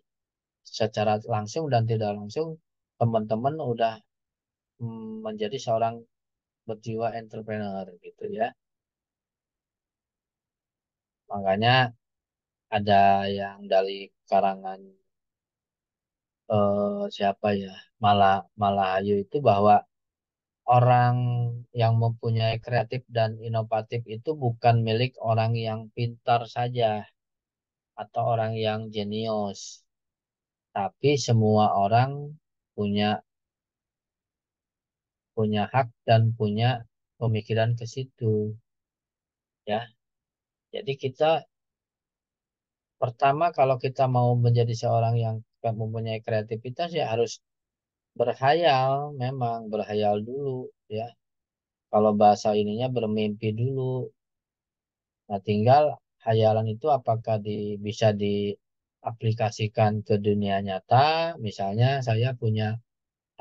secara langsung dan tidak langsung teman-teman udah mm, menjadi seorang berjiwa entrepreneur gitu ya. Makanya ada yang dari karangan eh, siapa ya malah ayu itu bahwa orang yang mempunyai kreatif dan inovatif itu bukan milik orang yang pintar saja atau orang yang jenius, tapi semua orang punya punya hak dan punya pemikiran ke situ ya jadi kita pertama kalau kita mau menjadi seorang yang mempunyai kreativitas ya harus berhayal memang berhayal dulu ya kalau bahasa ininya bermimpi dulu nah tinggal hayalan itu apakah di, bisa diaplikasikan ke dunia nyata misalnya saya punya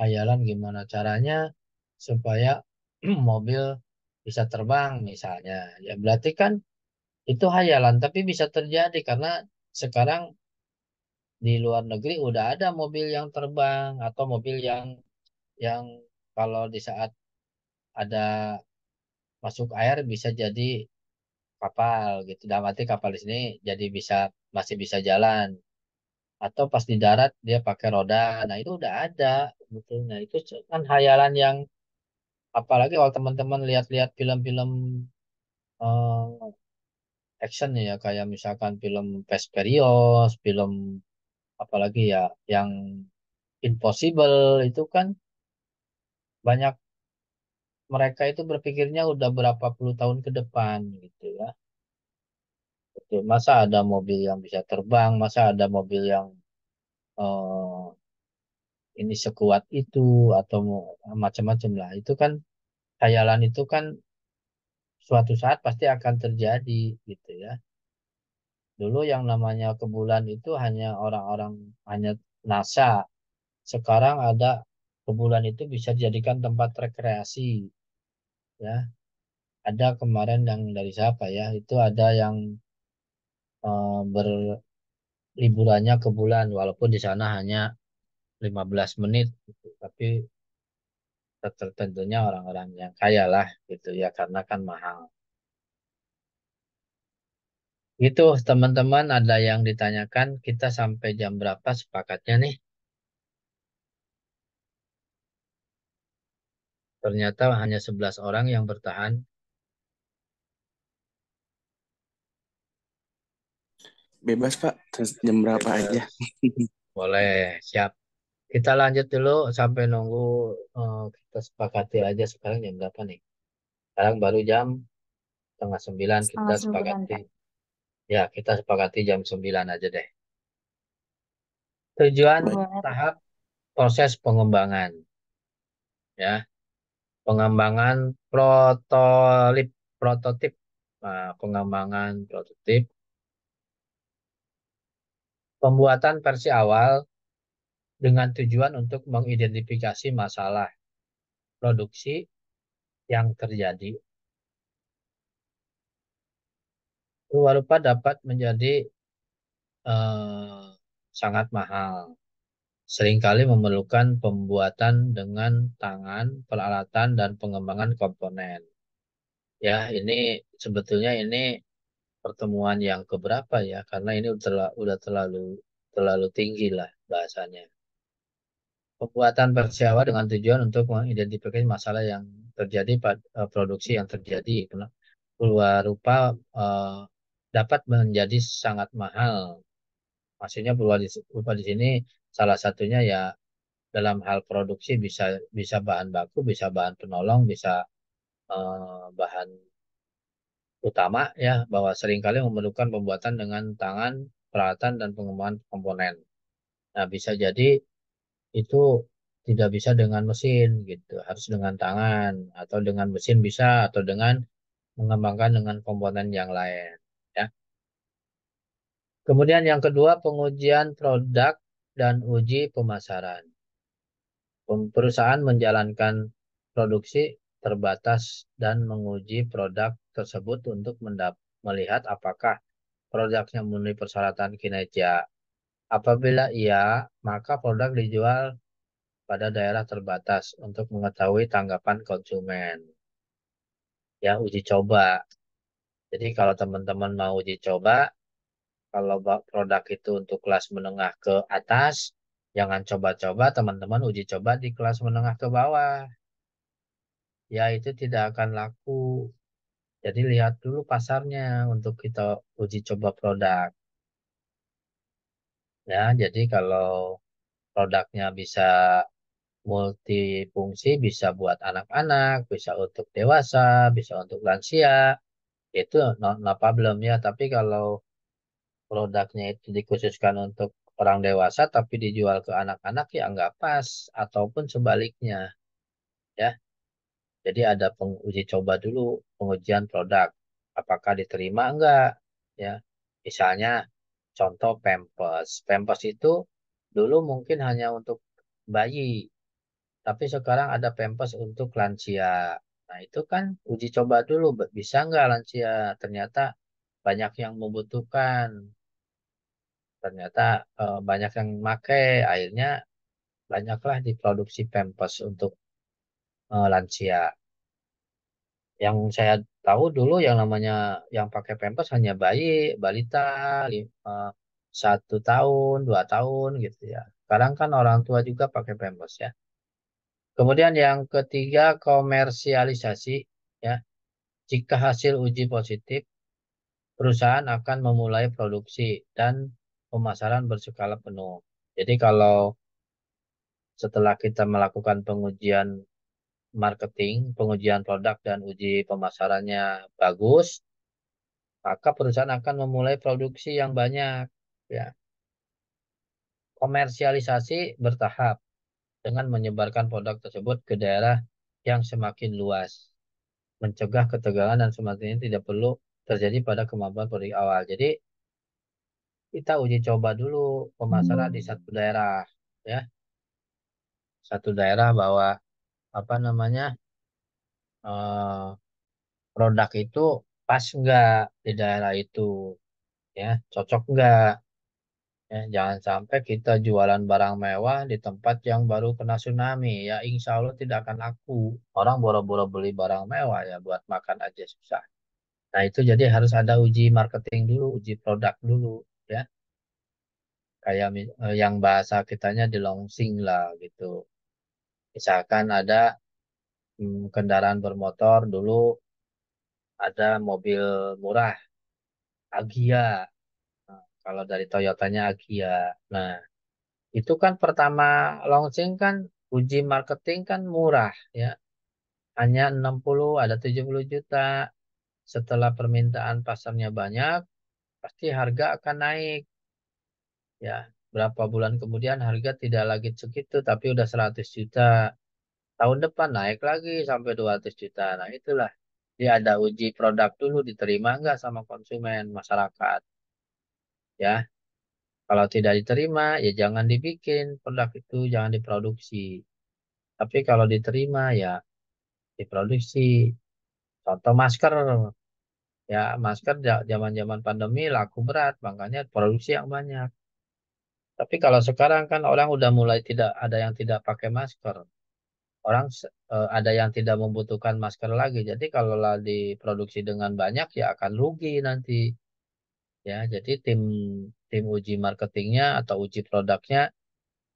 hayalan gimana caranya supaya *clears throat* mobil bisa terbang misalnya. Ya berarti kan itu hayalan tapi bisa terjadi karena sekarang di luar negeri udah ada mobil yang terbang atau mobil yang yang kalau di saat ada masuk air bisa jadi kapal gitu. Dalam arti kapal di sini jadi bisa masih bisa jalan atau pas di darat dia pakai roda. Nah, itu udah ada gitu. Nah, itu kan hayalan yang apalagi kalau teman-teman lihat-lihat film-film uh, action ya kayak misalkan film Vesperios, film apalagi ya yang Impossible itu kan banyak mereka itu berpikirnya udah berapa puluh tahun ke depan gitu ya. masa ada mobil yang bisa terbang, masa ada mobil yang uh, ini sekuat itu atau macam-macam lah itu kan khayalan itu kan suatu saat pasti akan terjadi gitu ya dulu yang namanya ke bulan itu hanya orang-orang hanya NASA sekarang ada ke bulan itu bisa dijadikan tempat rekreasi ya ada kemarin yang dari siapa ya itu ada yang uh, berliburannya ke bulan walaupun di sana hanya 15 menit gitu. tapi tertentunya orang-orang yang kaya lah gitu ya karena kan mahal itu teman-teman ada yang ditanyakan kita sampai jam berapa sepakatnya nih ternyata hanya 11 orang yang bertahan bebas pak jam berapa bebas. aja boleh siap kita lanjut dulu sampai nunggu uh, kita sepakati aja sekarang jam berapa nih? Sekarang baru jam setengah sembilan kita sembilan, sepakati. Ya, kita sepakati jam sembilan aja deh. Tujuan Boleh. tahap proses pengembangan. Ya, pengembangan protolip, prototip. Nah, pengembangan prototip. Pembuatan versi awal dengan tujuan untuk mengidentifikasi masalah produksi yang terjadi. Rupa rupa dapat menjadi eh, sangat mahal. Seringkali memerlukan pembuatan dengan tangan, peralatan, dan pengembangan komponen. Ya, ini sebetulnya ini pertemuan yang keberapa ya, karena ini udah terlalu, udah terlalu terlalu tinggi lah bahasanya. Pembuatan persiawa dengan tujuan untuk mengidentifikasi masalah yang terjadi pada eh, produksi yang terjadi. Keluar gitu rupa eh, dapat menjadi sangat mahal. Maksudnya keluar rupa di sini salah satunya ya dalam hal produksi bisa bisa bahan baku, bisa bahan penolong, bisa eh, bahan utama ya bahwa seringkali memerlukan pembuatan dengan tangan, peralatan dan pengembangan komponen. Nah, bisa jadi itu tidak bisa dengan mesin gitu harus dengan tangan atau dengan mesin bisa atau dengan mengembangkan dengan komponen yang lain ya kemudian yang kedua pengujian produk dan uji pemasaran perusahaan menjalankan produksi terbatas dan menguji produk tersebut untuk melihat apakah produknya memenuhi persyaratan kinerja Apabila iya, maka produk dijual pada daerah terbatas untuk mengetahui tanggapan konsumen. Ya, uji coba. Jadi kalau teman-teman mau uji coba, kalau produk itu untuk kelas menengah ke atas, jangan coba-coba teman-teman uji coba di kelas menengah ke bawah. Ya, itu tidak akan laku. Jadi lihat dulu pasarnya untuk kita uji coba produk. Ya, jadi kalau produknya bisa multifungsi, bisa buat anak-anak, bisa untuk dewasa, bisa untuk lansia, itu no, no problem ya. Tapi kalau produknya itu dikhususkan untuk orang dewasa, tapi dijual ke anak-anak ya nggak pas, ataupun sebaliknya ya. Jadi ada penguji coba dulu pengujian produk, apakah diterima enggak ya. Misalnya Contoh Pampers. Pampers itu dulu mungkin hanya untuk bayi, tapi sekarang ada Pampers untuk lansia. Nah, itu kan uji coba dulu bisa nggak lansia? Ternyata banyak yang membutuhkan. Ternyata eh, banyak yang make, akhirnya banyaklah diproduksi Pampers untuk eh, lansia yang saya tahu dulu yang namanya yang pakai pampers hanya bayi balita lima, eh, satu tahun dua tahun gitu ya sekarang kan orang tua juga pakai pampers ya kemudian yang ketiga komersialisasi ya jika hasil uji positif perusahaan akan memulai produksi dan pemasaran berskala penuh jadi kalau setelah kita melakukan pengujian marketing, pengujian produk dan uji pemasarannya bagus, maka perusahaan akan memulai produksi yang banyak ya. Komersialisasi bertahap dengan menyebarkan produk tersebut ke daerah yang semakin luas. Mencegah ketegangan dan semacamnya tidak perlu terjadi pada kemampuan produk awal. Jadi kita uji coba dulu pemasaran hmm. di satu daerah ya. Satu daerah bahwa apa namanya uh, produk itu pas nggak di daerah itu ya cocok nggak ya jangan sampai kita jualan barang mewah di tempat yang baru kena tsunami ya insya Allah tidak akan aku orang boro-boro beli barang mewah ya buat makan aja susah nah itu jadi harus ada uji marketing dulu uji produk dulu ya kayak eh, yang bahasa kitanya di launching lah gitu misalkan ada hmm, kendaraan bermotor dulu ada mobil murah Agia nah, kalau dari Toyotanya Agia nah itu kan pertama launching kan uji marketing kan murah ya hanya 60 ada 70 juta setelah permintaan pasarnya banyak pasti harga akan naik ya Berapa bulan kemudian harga tidak lagi segitu tapi udah 100 juta. Tahun depan naik lagi sampai 200 juta. Nah, itulah. Dia ada uji produk dulu diterima nggak sama konsumen masyarakat. Ya. Kalau tidak diterima ya jangan dibikin produk itu, jangan diproduksi. Tapi kalau diterima ya diproduksi. Contoh masker ya masker zaman-zaman pandemi laku berat makanya produksi yang banyak tapi kalau sekarang kan orang udah mulai tidak ada yang tidak pakai masker. Orang eh, ada yang tidak membutuhkan masker lagi. Jadi kalau diproduksi dengan banyak ya akan rugi nanti. Ya, jadi tim tim uji marketingnya atau uji produknya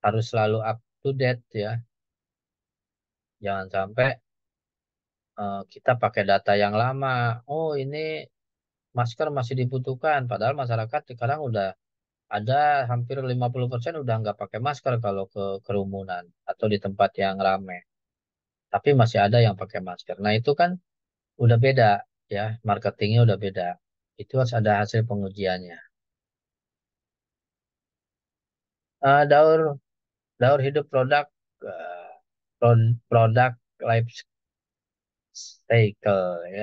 harus selalu up to date ya. Jangan sampai uh, kita pakai data yang lama. Oh, ini masker masih dibutuhkan padahal masyarakat sekarang udah ada hampir 50% udah nggak pakai masker kalau ke kerumunan atau di tempat yang ramai. Tapi masih ada yang pakai masker. Nah, itu kan udah beda ya, marketingnya udah beda. Itu harus ada hasil pengujiannya. Uh, daur daur hidup produk uh, produk life cycle ya.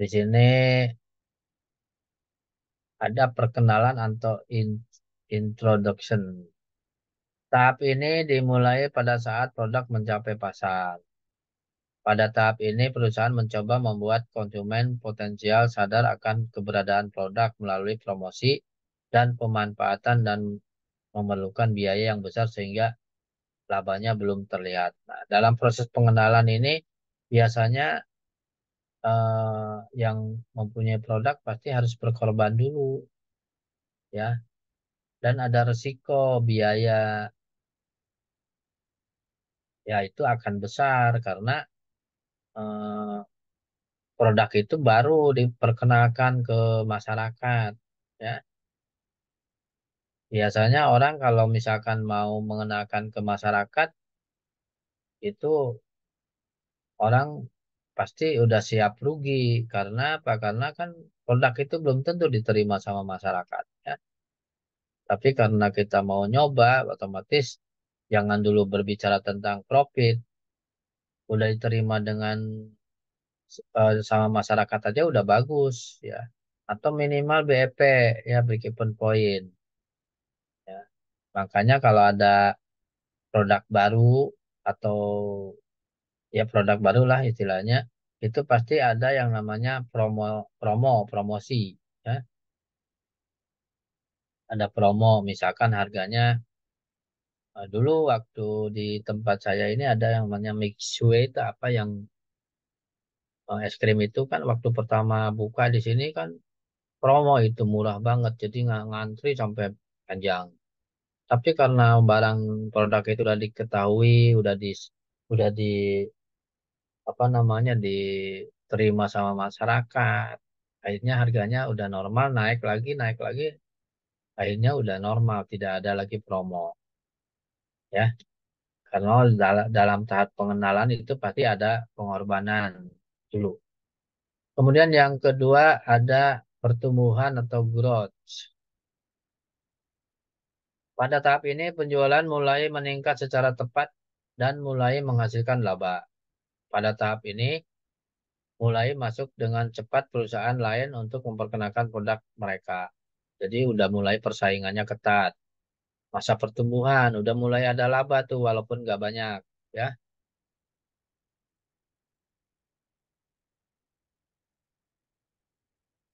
Di sini ada perkenalan atau introduction. Tahap ini dimulai pada saat produk mencapai pasar. Pada tahap ini, perusahaan mencoba membuat konsumen potensial sadar akan keberadaan produk melalui promosi dan pemanfaatan dan memerlukan biaya yang besar sehingga labanya belum terlihat. Nah, dalam proses pengenalan ini biasanya Eh, yang mempunyai produk pasti harus berkorban dulu ya dan ada resiko biaya ya itu akan besar karena uh, produk itu baru diperkenalkan ke masyarakat ya biasanya orang kalau misalkan mau mengenalkan ke masyarakat itu orang pasti udah siap rugi karena apa? Karena kan produk itu belum tentu diterima sama masyarakat ya. Tapi karena kita mau nyoba otomatis jangan dulu berbicara tentang profit. Udah diterima dengan uh, sama masyarakat aja udah bagus ya. Atau minimal BEP ya break even point. Ya. Makanya kalau ada produk baru atau ya produk barulah istilahnya itu pasti ada yang namanya promo promo promosi ya ada promo misalkan harganya eh, dulu waktu di tempat saya ini ada yang namanya mixue itu apa yang eh, es krim itu kan waktu pertama buka di sini kan promo itu murah banget jadi nggak ngantri sampai panjang tapi karena barang produk itu udah diketahui udah di udah di apa namanya diterima sama masyarakat akhirnya harganya udah normal naik lagi naik lagi akhirnya udah normal tidak ada lagi promo ya karena dalam tahap pengenalan itu pasti ada pengorbanan dulu kemudian yang kedua ada pertumbuhan atau growth pada tahap ini penjualan mulai meningkat secara tepat dan mulai menghasilkan laba pada tahap ini, mulai masuk dengan cepat perusahaan lain untuk memperkenalkan produk mereka. Jadi udah mulai persaingannya ketat. Masa pertumbuhan, udah mulai ada laba tuh walaupun nggak banyak. ya.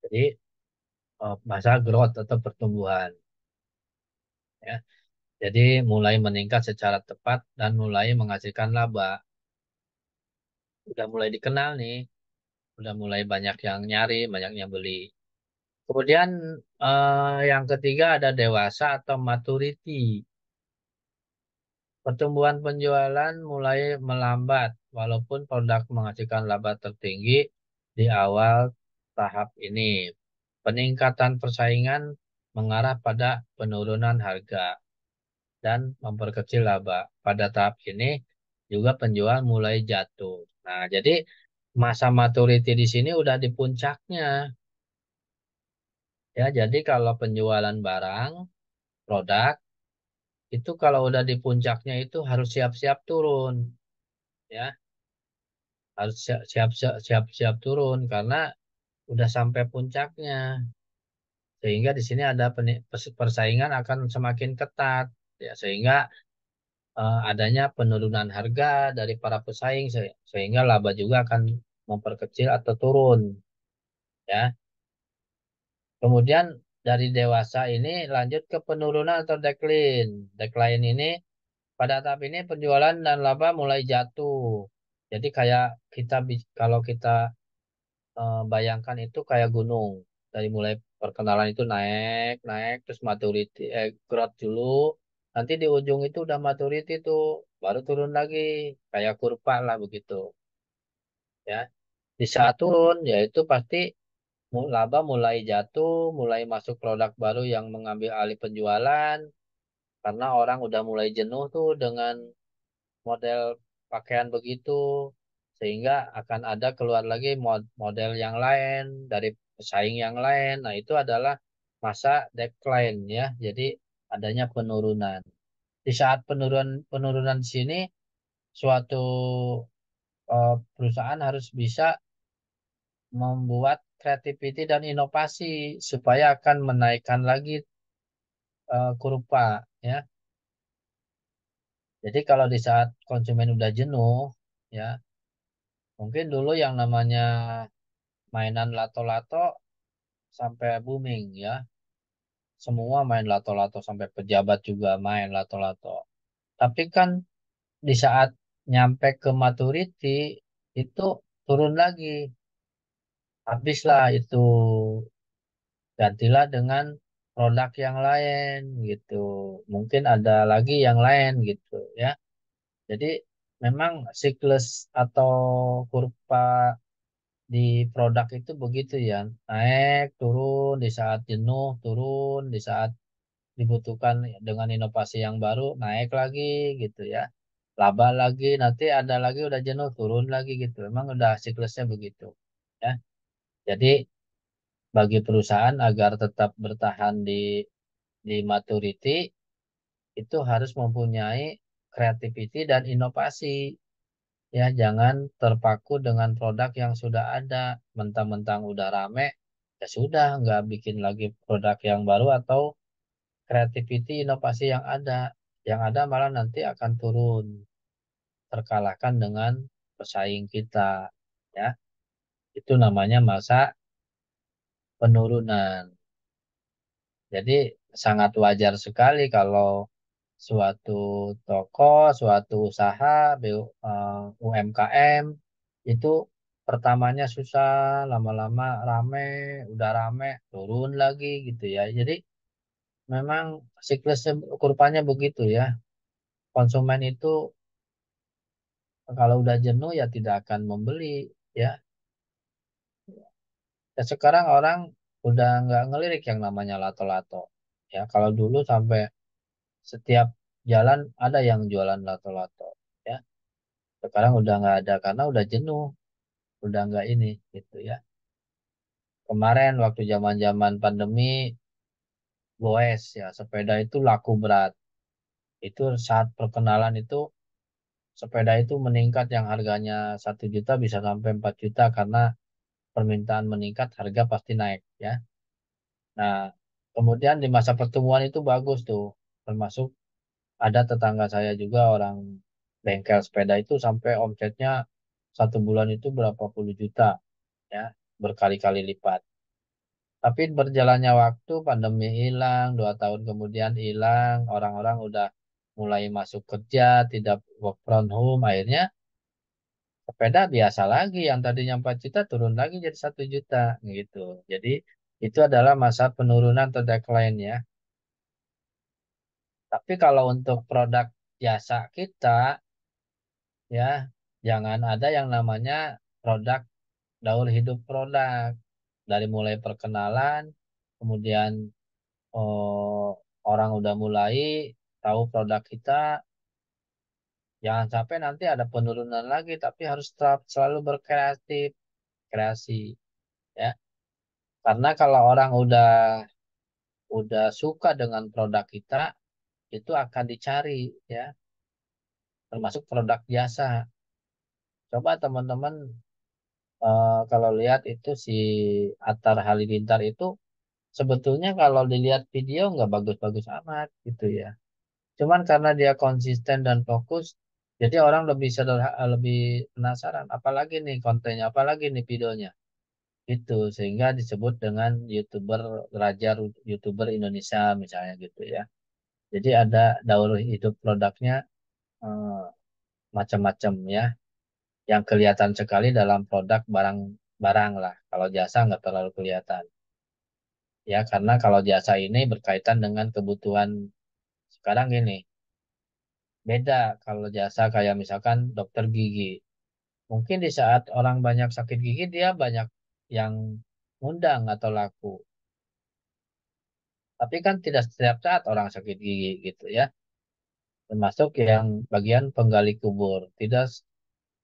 Jadi e, masa growth atau pertumbuhan. Ya. Jadi mulai meningkat secara tepat dan mulai menghasilkan laba udah mulai dikenal nih, udah mulai banyak yang nyari, banyak yang beli. Kemudian eh, yang ketiga ada dewasa atau maturity. Pertumbuhan penjualan mulai melambat, walaupun produk menghasilkan laba tertinggi di awal tahap ini. Peningkatan persaingan mengarah pada penurunan harga dan memperkecil laba. Pada tahap ini juga penjual mulai jatuh. Nah, jadi masa maturity di sini udah di puncaknya. Ya, jadi kalau penjualan barang, produk, itu kalau udah di puncaknya itu harus siap-siap turun. Ya. Harus siap-siap siap turun karena udah sampai puncaknya. Sehingga di sini ada persaingan akan semakin ketat ya sehingga Eh, adanya penurunan harga dari para pesaing sehingga laba juga akan memperkecil atau turun ya kemudian dari dewasa ini lanjut ke penurunan atau decline decline ini pada tahap ini penjualan dan laba mulai jatuh jadi kayak kita kalau kita eh, bayangkan itu kayak gunung dari mulai perkenalan itu naik naik terus maturity eh, growth dulu Nanti di ujung itu udah maturity tuh, baru turun lagi kayak kurva lah begitu. Ya, di saat turun yaitu pasti laba mulai jatuh, mulai masuk produk baru yang mengambil alih penjualan karena orang udah mulai jenuh tuh dengan model pakaian begitu sehingga akan ada keluar lagi mod model yang lain dari pesaing yang lain. Nah, itu adalah masa decline ya. Jadi adanya penurunan. Di saat penurunan penurunan di sini suatu uh, perusahaan harus bisa membuat kreativiti dan inovasi supaya akan menaikkan lagi uh, kurva ya. Jadi kalau di saat konsumen udah jenuh ya mungkin dulu yang namanya mainan lato-lato sampai booming ya semua main lato-lato sampai pejabat juga main lato-lato. Tapi kan di saat nyampe ke maturity itu turun lagi. Habislah itu gantilah dengan produk yang lain gitu. Mungkin ada lagi yang lain gitu ya. Jadi memang siklus atau kurva di produk itu begitu ya naik turun di saat jenuh turun di saat dibutuhkan dengan inovasi yang baru naik lagi gitu ya laba lagi nanti ada lagi udah jenuh turun lagi gitu memang udah siklusnya begitu ya jadi bagi perusahaan agar tetap bertahan di di maturity itu harus mempunyai creativity dan inovasi Ya, jangan terpaku dengan produk yang sudah ada. Mentang-mentang udah rame, ya sudah, nggak bikin lagi produk yang baru atau kreativiti inovasi yang ada. Yang ada malah nanti akan turun. Terkalahkan dengan pesaing kita. Ya, itu namanya masa penurunan. Jadi sangat wajar sekali kalau suatu toko, suatu usaha, UMKM eh, itu pertamanya susah, lama-lama rame, udah rame, turun lagi gitu ya. Jadi memang siklus kurvanya begitu ya. Konsumen itu kalau udah jenuh ya tidak akan membeli ya. ya sekarang orang udah nggak ngelirik yang namanya lato-lato. Ya, kalau dulu sampai setiap jalan ada yang jualan lato-lato ya sekarang udah nggak ada karena udah jenuh udah nggak ini gitu ya kemarin waktu zaman zaman pandemi goes ya sepeda itu laku berat itu saat perkenalan itu sepeda itu meningkat yang harganya satu juta bisa sampai 4 juta karena permintaan meningkat harga pasti naik ya nah kemudian di masa pertumbuhan itu bagus tuh termasuk ada tetangga saya juga orang bengkel sepeda itu sampai omsetnya satu bulan itu berapa puluh juta ya berkali-kali lipat tapi berjalannya waktu pandemi hilang dua tahun kemudian hilang orang-orang udah mulai masuk kerja tidak work from home akhirnya sepeda biasa lagi yang tadinya 4 juta turun lagi jadi satu juta gitu jadi itu adalah masa penurunan atau decline ya tapi kalau untuk produk jasa kita, ya jangan ada yang namanya produk daur hidup produk dari mulai perkenalan, kemudian oh, orang udah mulai tahu produk kita. Jangan sampai nanti ada penurunan lagi, tapi harus tetap selalu berkreatif, kreasi, ya. Karena kalau orang udah udah suka dengan produk kita, itu akan dicari ya termasuk produk jasa coba teman-teman uh, kalau lihat itu si Atar Halilintar itu sebetulnya kalau dilihat video nggak bagus-bagus amat gitu ya cuman karena dia konsisten dan fokus jadi orang lebih sederhana lebih penasaran apalagi nih kontennya apalagi nih videonya itu sehingga disebut dengan youtuber raja youtuber Indonesia misalnya gitu ya jadi ada daur hidup produknya eh, macam-macam ya. Yang kelihatan sekali dalam produk barang-barang lah. Kalau jasa nggak terlalu kelihatan. Ya karena kalau jasa ini berkaitan dengan kebutuhan sekarang ini Beda kalau jasa kayak misalkan dokter gigi. Mungkin di saat orang banyak sakit gigi dia banyak yang undang atau laku. Tapi kan tidak setiap saat orang sakit gigi gitu ya. Termasuk yang bagian penggali kubur. Tidak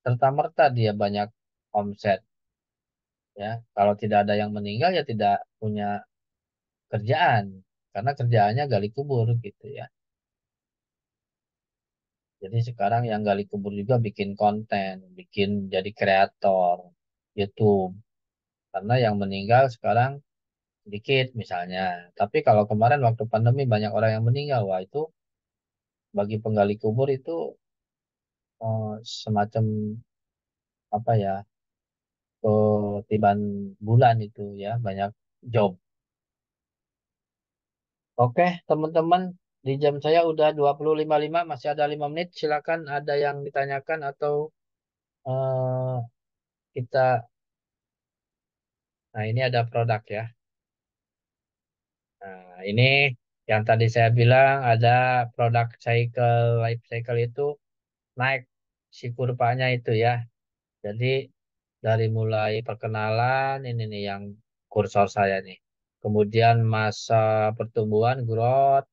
serta-merta dia banyak omset. Ya, kalau tidak ada yang meninggal ya tidak punya kerjaan karena kerjaannya gali kubur gitu ya. Jadi sekarang yang gali kubur juga bikin konten, bikin jadi kreator YouTube. Karena yang meninggal sekarang sedikit misalnya. Tapi kalau kemarin waktu pandemi banyak orang yang meninggal, wah itu bagi penggali kubur itu eh, semacam apa ya ketiban bulan itu ya banyak job. Oke teman-teman di jam saya udah 25.5 masih ada 5 menit silakan ada yang ditanyakan atau uh, kita Nah, ini ada produk ya. Nah, ini yang tadi saya bilang ada produk cycle, life cycle itu naik si kurvanya itu ya. Jadi dari mulai perkenalan ini nih yang kursor saya nih. Kemudian masa pertumbuhan growth.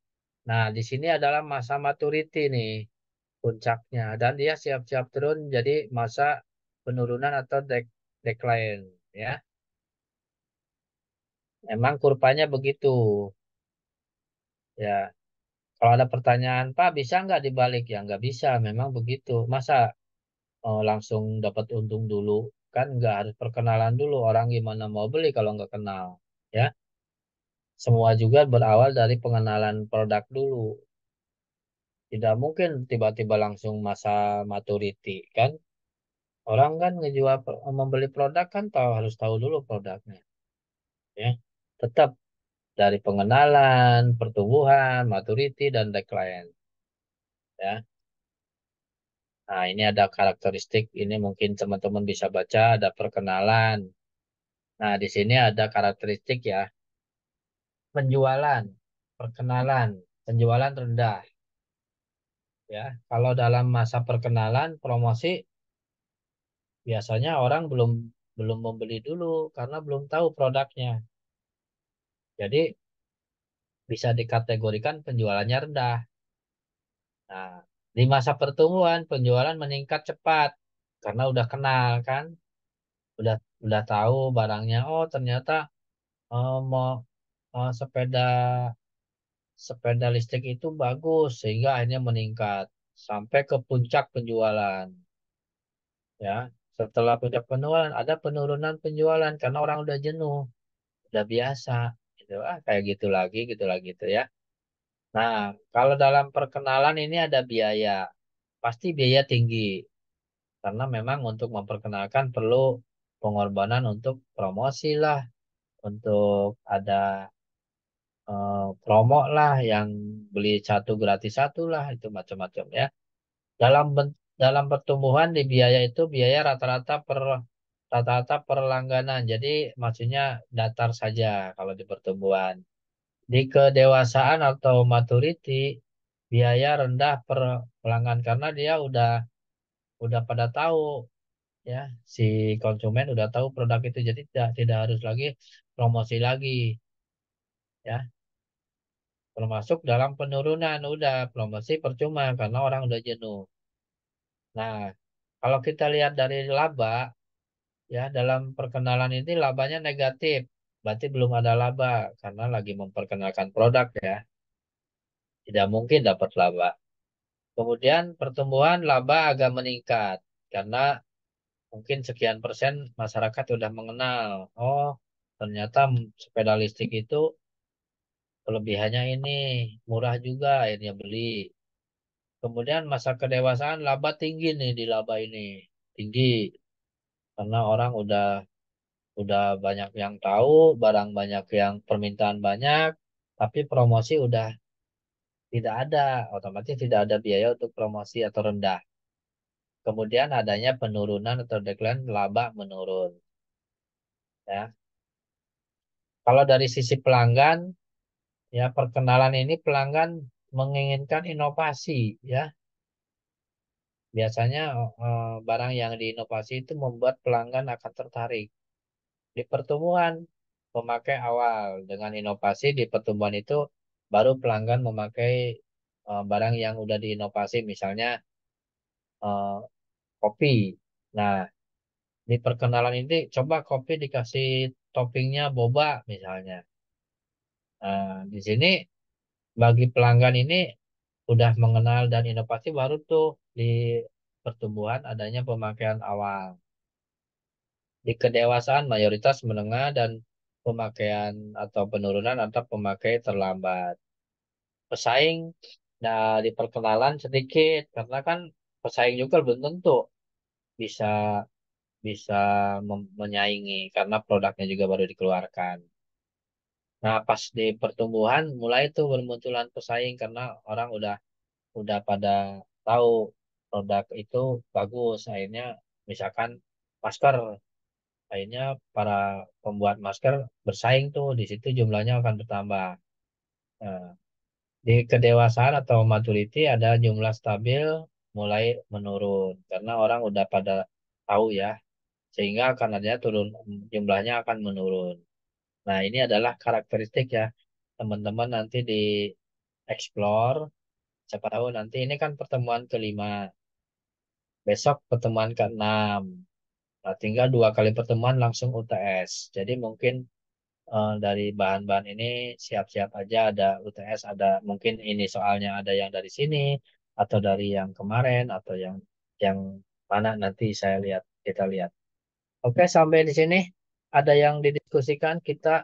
Nah, di sini adalah masa maturity nih puncaknya dan dia siap-siap turun jadi masa penurunan atau dek decline ya. Emang kurvanya begitu. Ya. Kalau ada pertanyaan, Pak bisa nggak dibalik? Ya nggak bisa, memang begitu. Masa oh, langsung dapat untung dulu? Kan nggak harus perkenalan dulu. Orang gimana mau beli kalau nggak kenal? Ya. Semua juga berawal dari pengenalan produk dulu. Tidak mungkin tiba-tiba langsung masa maturity, kan? Orang kan ngejual membeli produk kan tahu harus tahu dulu produknya. Ya tetap dari pengenalan, pertumbuhan, maturity, dan decline. Ya. Nah, ini ada karakteristik, ini mungkin teman-teman bisa baca, ada perkenalan. Nah, di sini ada karakteristik ya. Penjualan, perkenalan, penjualan rendah. Ya, kalau dalam masa perkenalan, promosi, biasanya orang belum belum membeli dulu karena belum tahu produknya. Jadi bisa dikategorikan penjualannya rendah. Nah, di masa pertumbuhan penjualan meningkat cepat karena udah kenal kan, udah udah tahu barangnya. Oh ternyata oh, eh, mau oh, eh, sepeda sepeda listrik itu bagus sehingga akhirnya meningkat sampai ke puncak penjualan. Ya, setelah puncak penjualan ada penurunan penjualan karena orang udah jenuh, udah biasa gitu ah kayak gitu lagi gitu lagi itu ya nah kalau dalam perkenalan ini ada biaya pasti biaya tinggi karena memang untuk memperkenalkan perlu pengorbanan untuk promosi lah untuk ada eh, promo lah yang beli satu gratis satu lah itu macam-macam ya dalam dalam pertumbuhan di biaya itu biaya rata-rata per rata-rata perlangganan. Jadi maksudnya datar saja kalau di pertumbuhan. Di kedewasaan atau maturity biaya rendah per pelanggan karena dia udah udah pada tahu ya si konsumen udah tahu produk itu jadi tidak tidak harus lagi promosi lagi ya termasuk dalam penurunan udah promosi percuma karena orang udah jenuh nah kalau kita lihat dari laba ya dalam perkenalan ini labanya negatif berarti belum ada laba karena lagi memperkenalkan produk ya tidak mungkin dapat laba kemudian pertumbuhan laba agak meningkat karena mungkin sekian persen masyarakat sudah mengenal oh ternyata sepeda listrik itu kelebihannya ini murah juga akhirnya beli kemudian masa kedewasaan laba tinggi nih di laba ini tinggi karena orang udah udah banyak yang tahu, barang banyak yang permintaan banyak, tapi promosi udah tidak ada, otomatis tidak ada biaya untuk promosi atau rendah. Kemudian adanya penurunan atau decline laba menurun. Ya. Kalau dari sisi pelanggan, ya perkenalan ini pelanggan menginginkan inovasi, ya Biasanya eh, barang yang diinovasi itu membuat pelanggan akan tertarik. Di pertumbuhan, pemakai awal dengan inovasi di pertumbuhan itu baru pelanggan memakai eh, barang yang udah diinovasi misalnya eh, kopi. Nah, di perkenalan ini coba kopi dikasih toppingnya boba misalnya. Nah, di sini bagi pelanggan ini udah mengenal dan inovasi baru tuh di pertumbuhan adanya pemakaian awal. Di kedewasaan mayoritas menengah dan pemakaian atau penurunan atau pemakai terlambat. Pesaing nah di perkenalan sedikit karena kan pesaing juga belum tentu bisa bisa menyaingi karena produknya juga baru dikeluarkan. Nah, pas di pertumbuhan mulai itu bermunculan pesaing karena orang udah udah pada tahu produk itu bagus akhirnya misalkan masker akhirnya para pembuat masker bersaing tuh di situ jumlahnya akan bertambah nah, di kedewasaan atau maturity ada jumlah stabil mulai menurun karena orang udah pada tahu ya sehingga akan adanya turun jumlahnya akan menurun nah ini adalah karakteristik ya teman-teman nanti di explore Siapa tahu nanti ini kan pertemuan kelima. Besok pertemuan keenam. Nah, tinggal dua kali pertemuan langsung UTS. Jadi mungkin uh, dari bahan-bahan ini siap-siap aja ada UTS, ada mungkin ini soalnya ada yang dari sini atau dari yang kemarin atau yang yang mana nanti saya lihat kita lihat. Oke, sampai di sini ada yang didiskusikan kita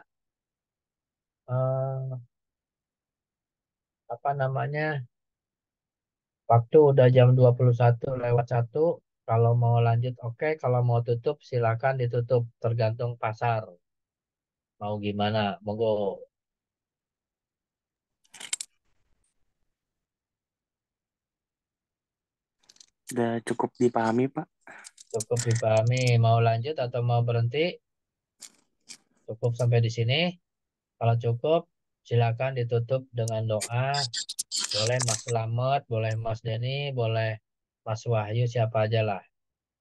uh, apa namanya Waktu udah jam 21 lewat 1. Kalau mau lanjut oke, kalau mau tutup silakan ditutup tergantung pasar. Mau gimana? Monggo. Udah cukup dipahami, Pak. Cukup dipahami. Mau lanjut atau mau berhenti? Cukup sampai di sini. Kalau cukup, silakan ditutup dengan doa. Boleh Mas Slamet, boleh Mas Denny, boleh Mas Wahyu, siapa aja lah.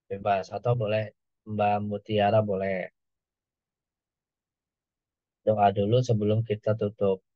Bebas. Atau boleh Mbak Mutiara, boleh. Doa dulu sebelum kita tutup.